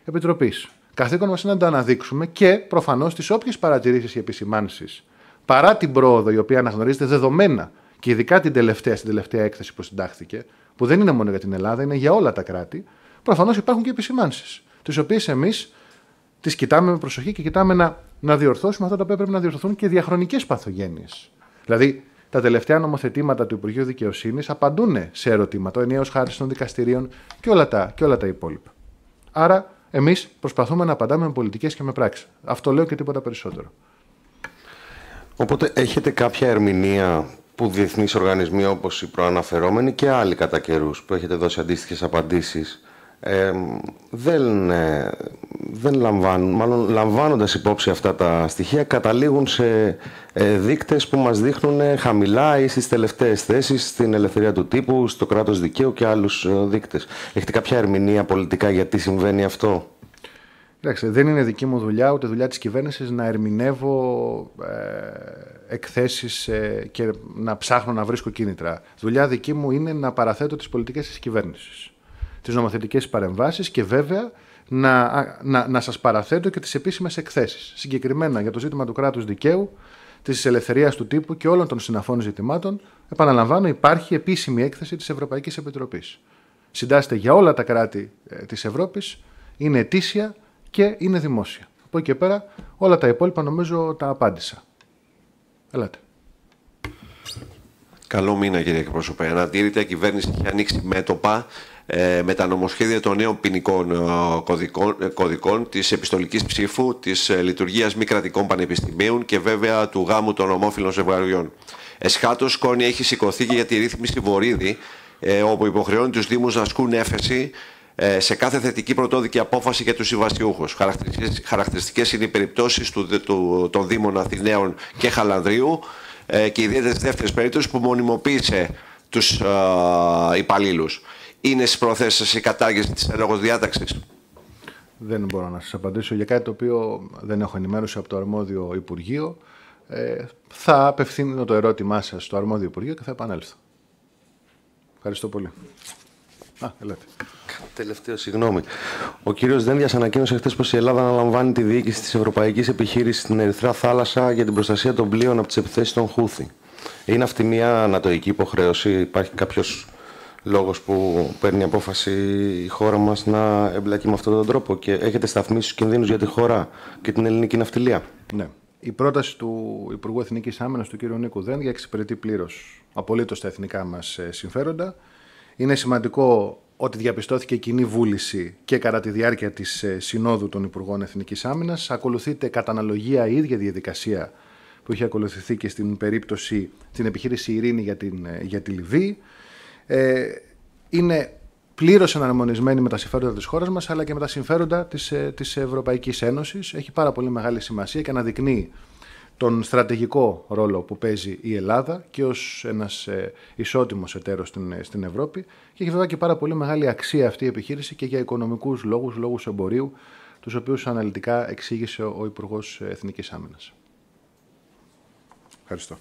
Επιτροπής. Καθήκον μας είναι να τα αναδείξουμε και προφανώς τις όποιες παρατηρήσεις ή επισημάνσεις, παρά την πρόοδο και οποία αναγνωρίζεται δεδομένα και ειδικά την τελευταία, στην τελευταία έκθεση που συντάχθηκε, που δεν είναι μόνο για την Ελλάδα, είναι για όλα τα κράτη, προφανώς υπάρχουν και επισημάνσεις, τις οποίες εμείς τις κοιτάμε με προσοχή και κοιτάμε να, να διορθώσουμε αυτά τα οποία πρέπει να διορθωθούν και διαχρονικές παθογένειες. Δηλαδή, τα τελευταία νομοθετήματα του Υπουργείου Δικαιοσύνης απαντούν σε ερωτήματα, ο ενιαίος χάρη των δικαστηρίων και όλα τα, και όλα τα υπόλοιπα. Άρα, εμείς προσπαθούμε να απαντάμε με πολιτικές και με πράξεις. Αυτό λέω και τίποτα περισσότερο. Οπότε, έχετε κάποια ερμηνεία που διεθνείς οργανισμοί όπως οι προαναφερόμενοι και άλλοι κατά καιρούς που έχετε δώσει αντίστοιχες απαντήσεις. Ε, δεν δεν λαμβάνουν, μάλλον λαμβάνοντας υπόψη αυτά τα στοιχεία, καταλήγουν σε ε, δείκτες που μας δείχνουν ε, χαμηλά ή στις τελευταίες θέσεις, στην ελευθερία του τύπου, στο κράτος δικαίου και άλλους ε, δείκτες. Έχετε κάποια ερμηνεία πολιτικά γιατί συμβαίνει αυτό. Εντάξει, δεν είναι δική μου δουλειά ούτε δουλειά της κυβέρνησης να ερμηνεύω ε, εκθέσεις ε, και να ψάχνω να βρίσκω κίνητρα. Δουλειά δική μου είναι να παραθέτω τις πολιτικές της κυβέρνησης, τις νομοθετικές παρεμβάσεις και βέβαια να, να, να σας παραθέτω και τις επίσημες εκθέσεις, συγκεκριμένα για το ζήτημα του κράτους δικαίου, της ελευθερίας του τύπου και όλων των συναφών ζητημάτων, επαναλαμβάνω, υπάρχει επίσημη έκθεση της Ευρωπαϊκής Επιτροπής. Συντάσσεται για όλα τα κράτη ε, της Ευρώπης, είναι ετήσια και είναι δημόσια. Από εκεί και πέρα, όλα τα υπόλοιπα νομίζω τα απάντησα. Ελάτε. Καλό μήνα, κύριε εκπρόσωπε. Ανατήρητα, η κυβέρνηση έχει ανοίξει μέτωπα ε, με τα νομοσχέδια των νέων ποινικών ε, κωδικών, ε, κωδικών της επιστολικής ψήφου, της λειτουργίας μη κρατικών πανεπιστημίων και βέβαια του γάμου των ομόφυλων ζευγαριών. Εσχάτως, σκόνη έχει σηκωθεί και για τη ρύθμιση βορίδη, όπου υποχρεώνει τους Δήμους να ασκούν έφεση σε κάθε θετική πρωτόδικη απόφαση για τους συμβασιούχους. Χαρακτηριστικές είναι οι περιπτώσεις του, του, των Δήμων Αθηναίων και Χαλανδρίου και ιδιαίτερα δεύτερε περίπτωση που μονιμοποίησε τους υπαλλήλους είναι στις προθέσεις η κατάργηση της ελόγως διάταξης. Δεν μπορώ να σας απαντήσω για κάτι το οποίο δεν έχω ενημέρωση από το αρμόδιο Υπουργείο. Ε, θα απευθύνω το ερώτημά σας στο αρμόδιο Υπουργείο και θα επανέλθω. Ευχαριστώ πολύ. Α, ελάτε. Τελευταίο, συγγνώμη. Ο κύριος Δένδιας ανακοίνωσε χθες πως η Ελλάδα αναλαμβάνει τη διοίκηση της Ευρωπαϊκής Επιχείρησης στην Ερυθρά Θάλασσα για την προστασία των πλοίων από τις επιθέσεις των Χούθη. Είναι αυτή μια ανατοϊκή υποχρέωση, υπάρχει κάποιος λόγος που παίρνει απόφαση η χώρα μας να εμπλακεί με αυτόν τον τρόπο και έχετε σταθμίσει στους κινδύνους για τη χώρα και την ελληνική ναυτιλία. Ναι. Η πρόταση του Υπουργού Εθνικής Άμυνας, του κ. Νίκου Δένδια, εξυπηρετεί πλήρως απολύτως τα εθνικά μας ε, συμφέροντα. Είναι σημαντικό ότι διαπιστώθηκε κοινή βούληση και κατά τη διάρκεια της ε, Συνόδου των Υπουργών Εθνικής Άμυνας. Ακολουθείται κατά αναλογία η ίδια διαδικασία που είχε ακολουθηθεί και στην περίπτωση την επιχείρηση Ειρήνη για, την, ε, για τη Λιβύη ε, είναι πλήρως εναρμονισμένη με τα συμφέροντα της χώρας μας, αλλά και με τα συμφέροντα της της ε, Ευρωπαϊκής Ένωσης. Έχει πάρα πολύ μεγάλη σημασία και αναδεικνύει τον στρατηγικό ρόλο που παίζει η Ελλάδα και ως ένας ε, ισότιμος εταίρος στην, ε, στην Ευρώπη και έχει βέβαια και πάρα πολύ μεγάλη αξία αυτή η επιχείρηση και για οικονομικούς λόγους, λόγους εμπορίου, τους οποίους αναλυτικά εξήγησε ο Υπουργός Εθνικής Άμυνας. Ευχαριστώ.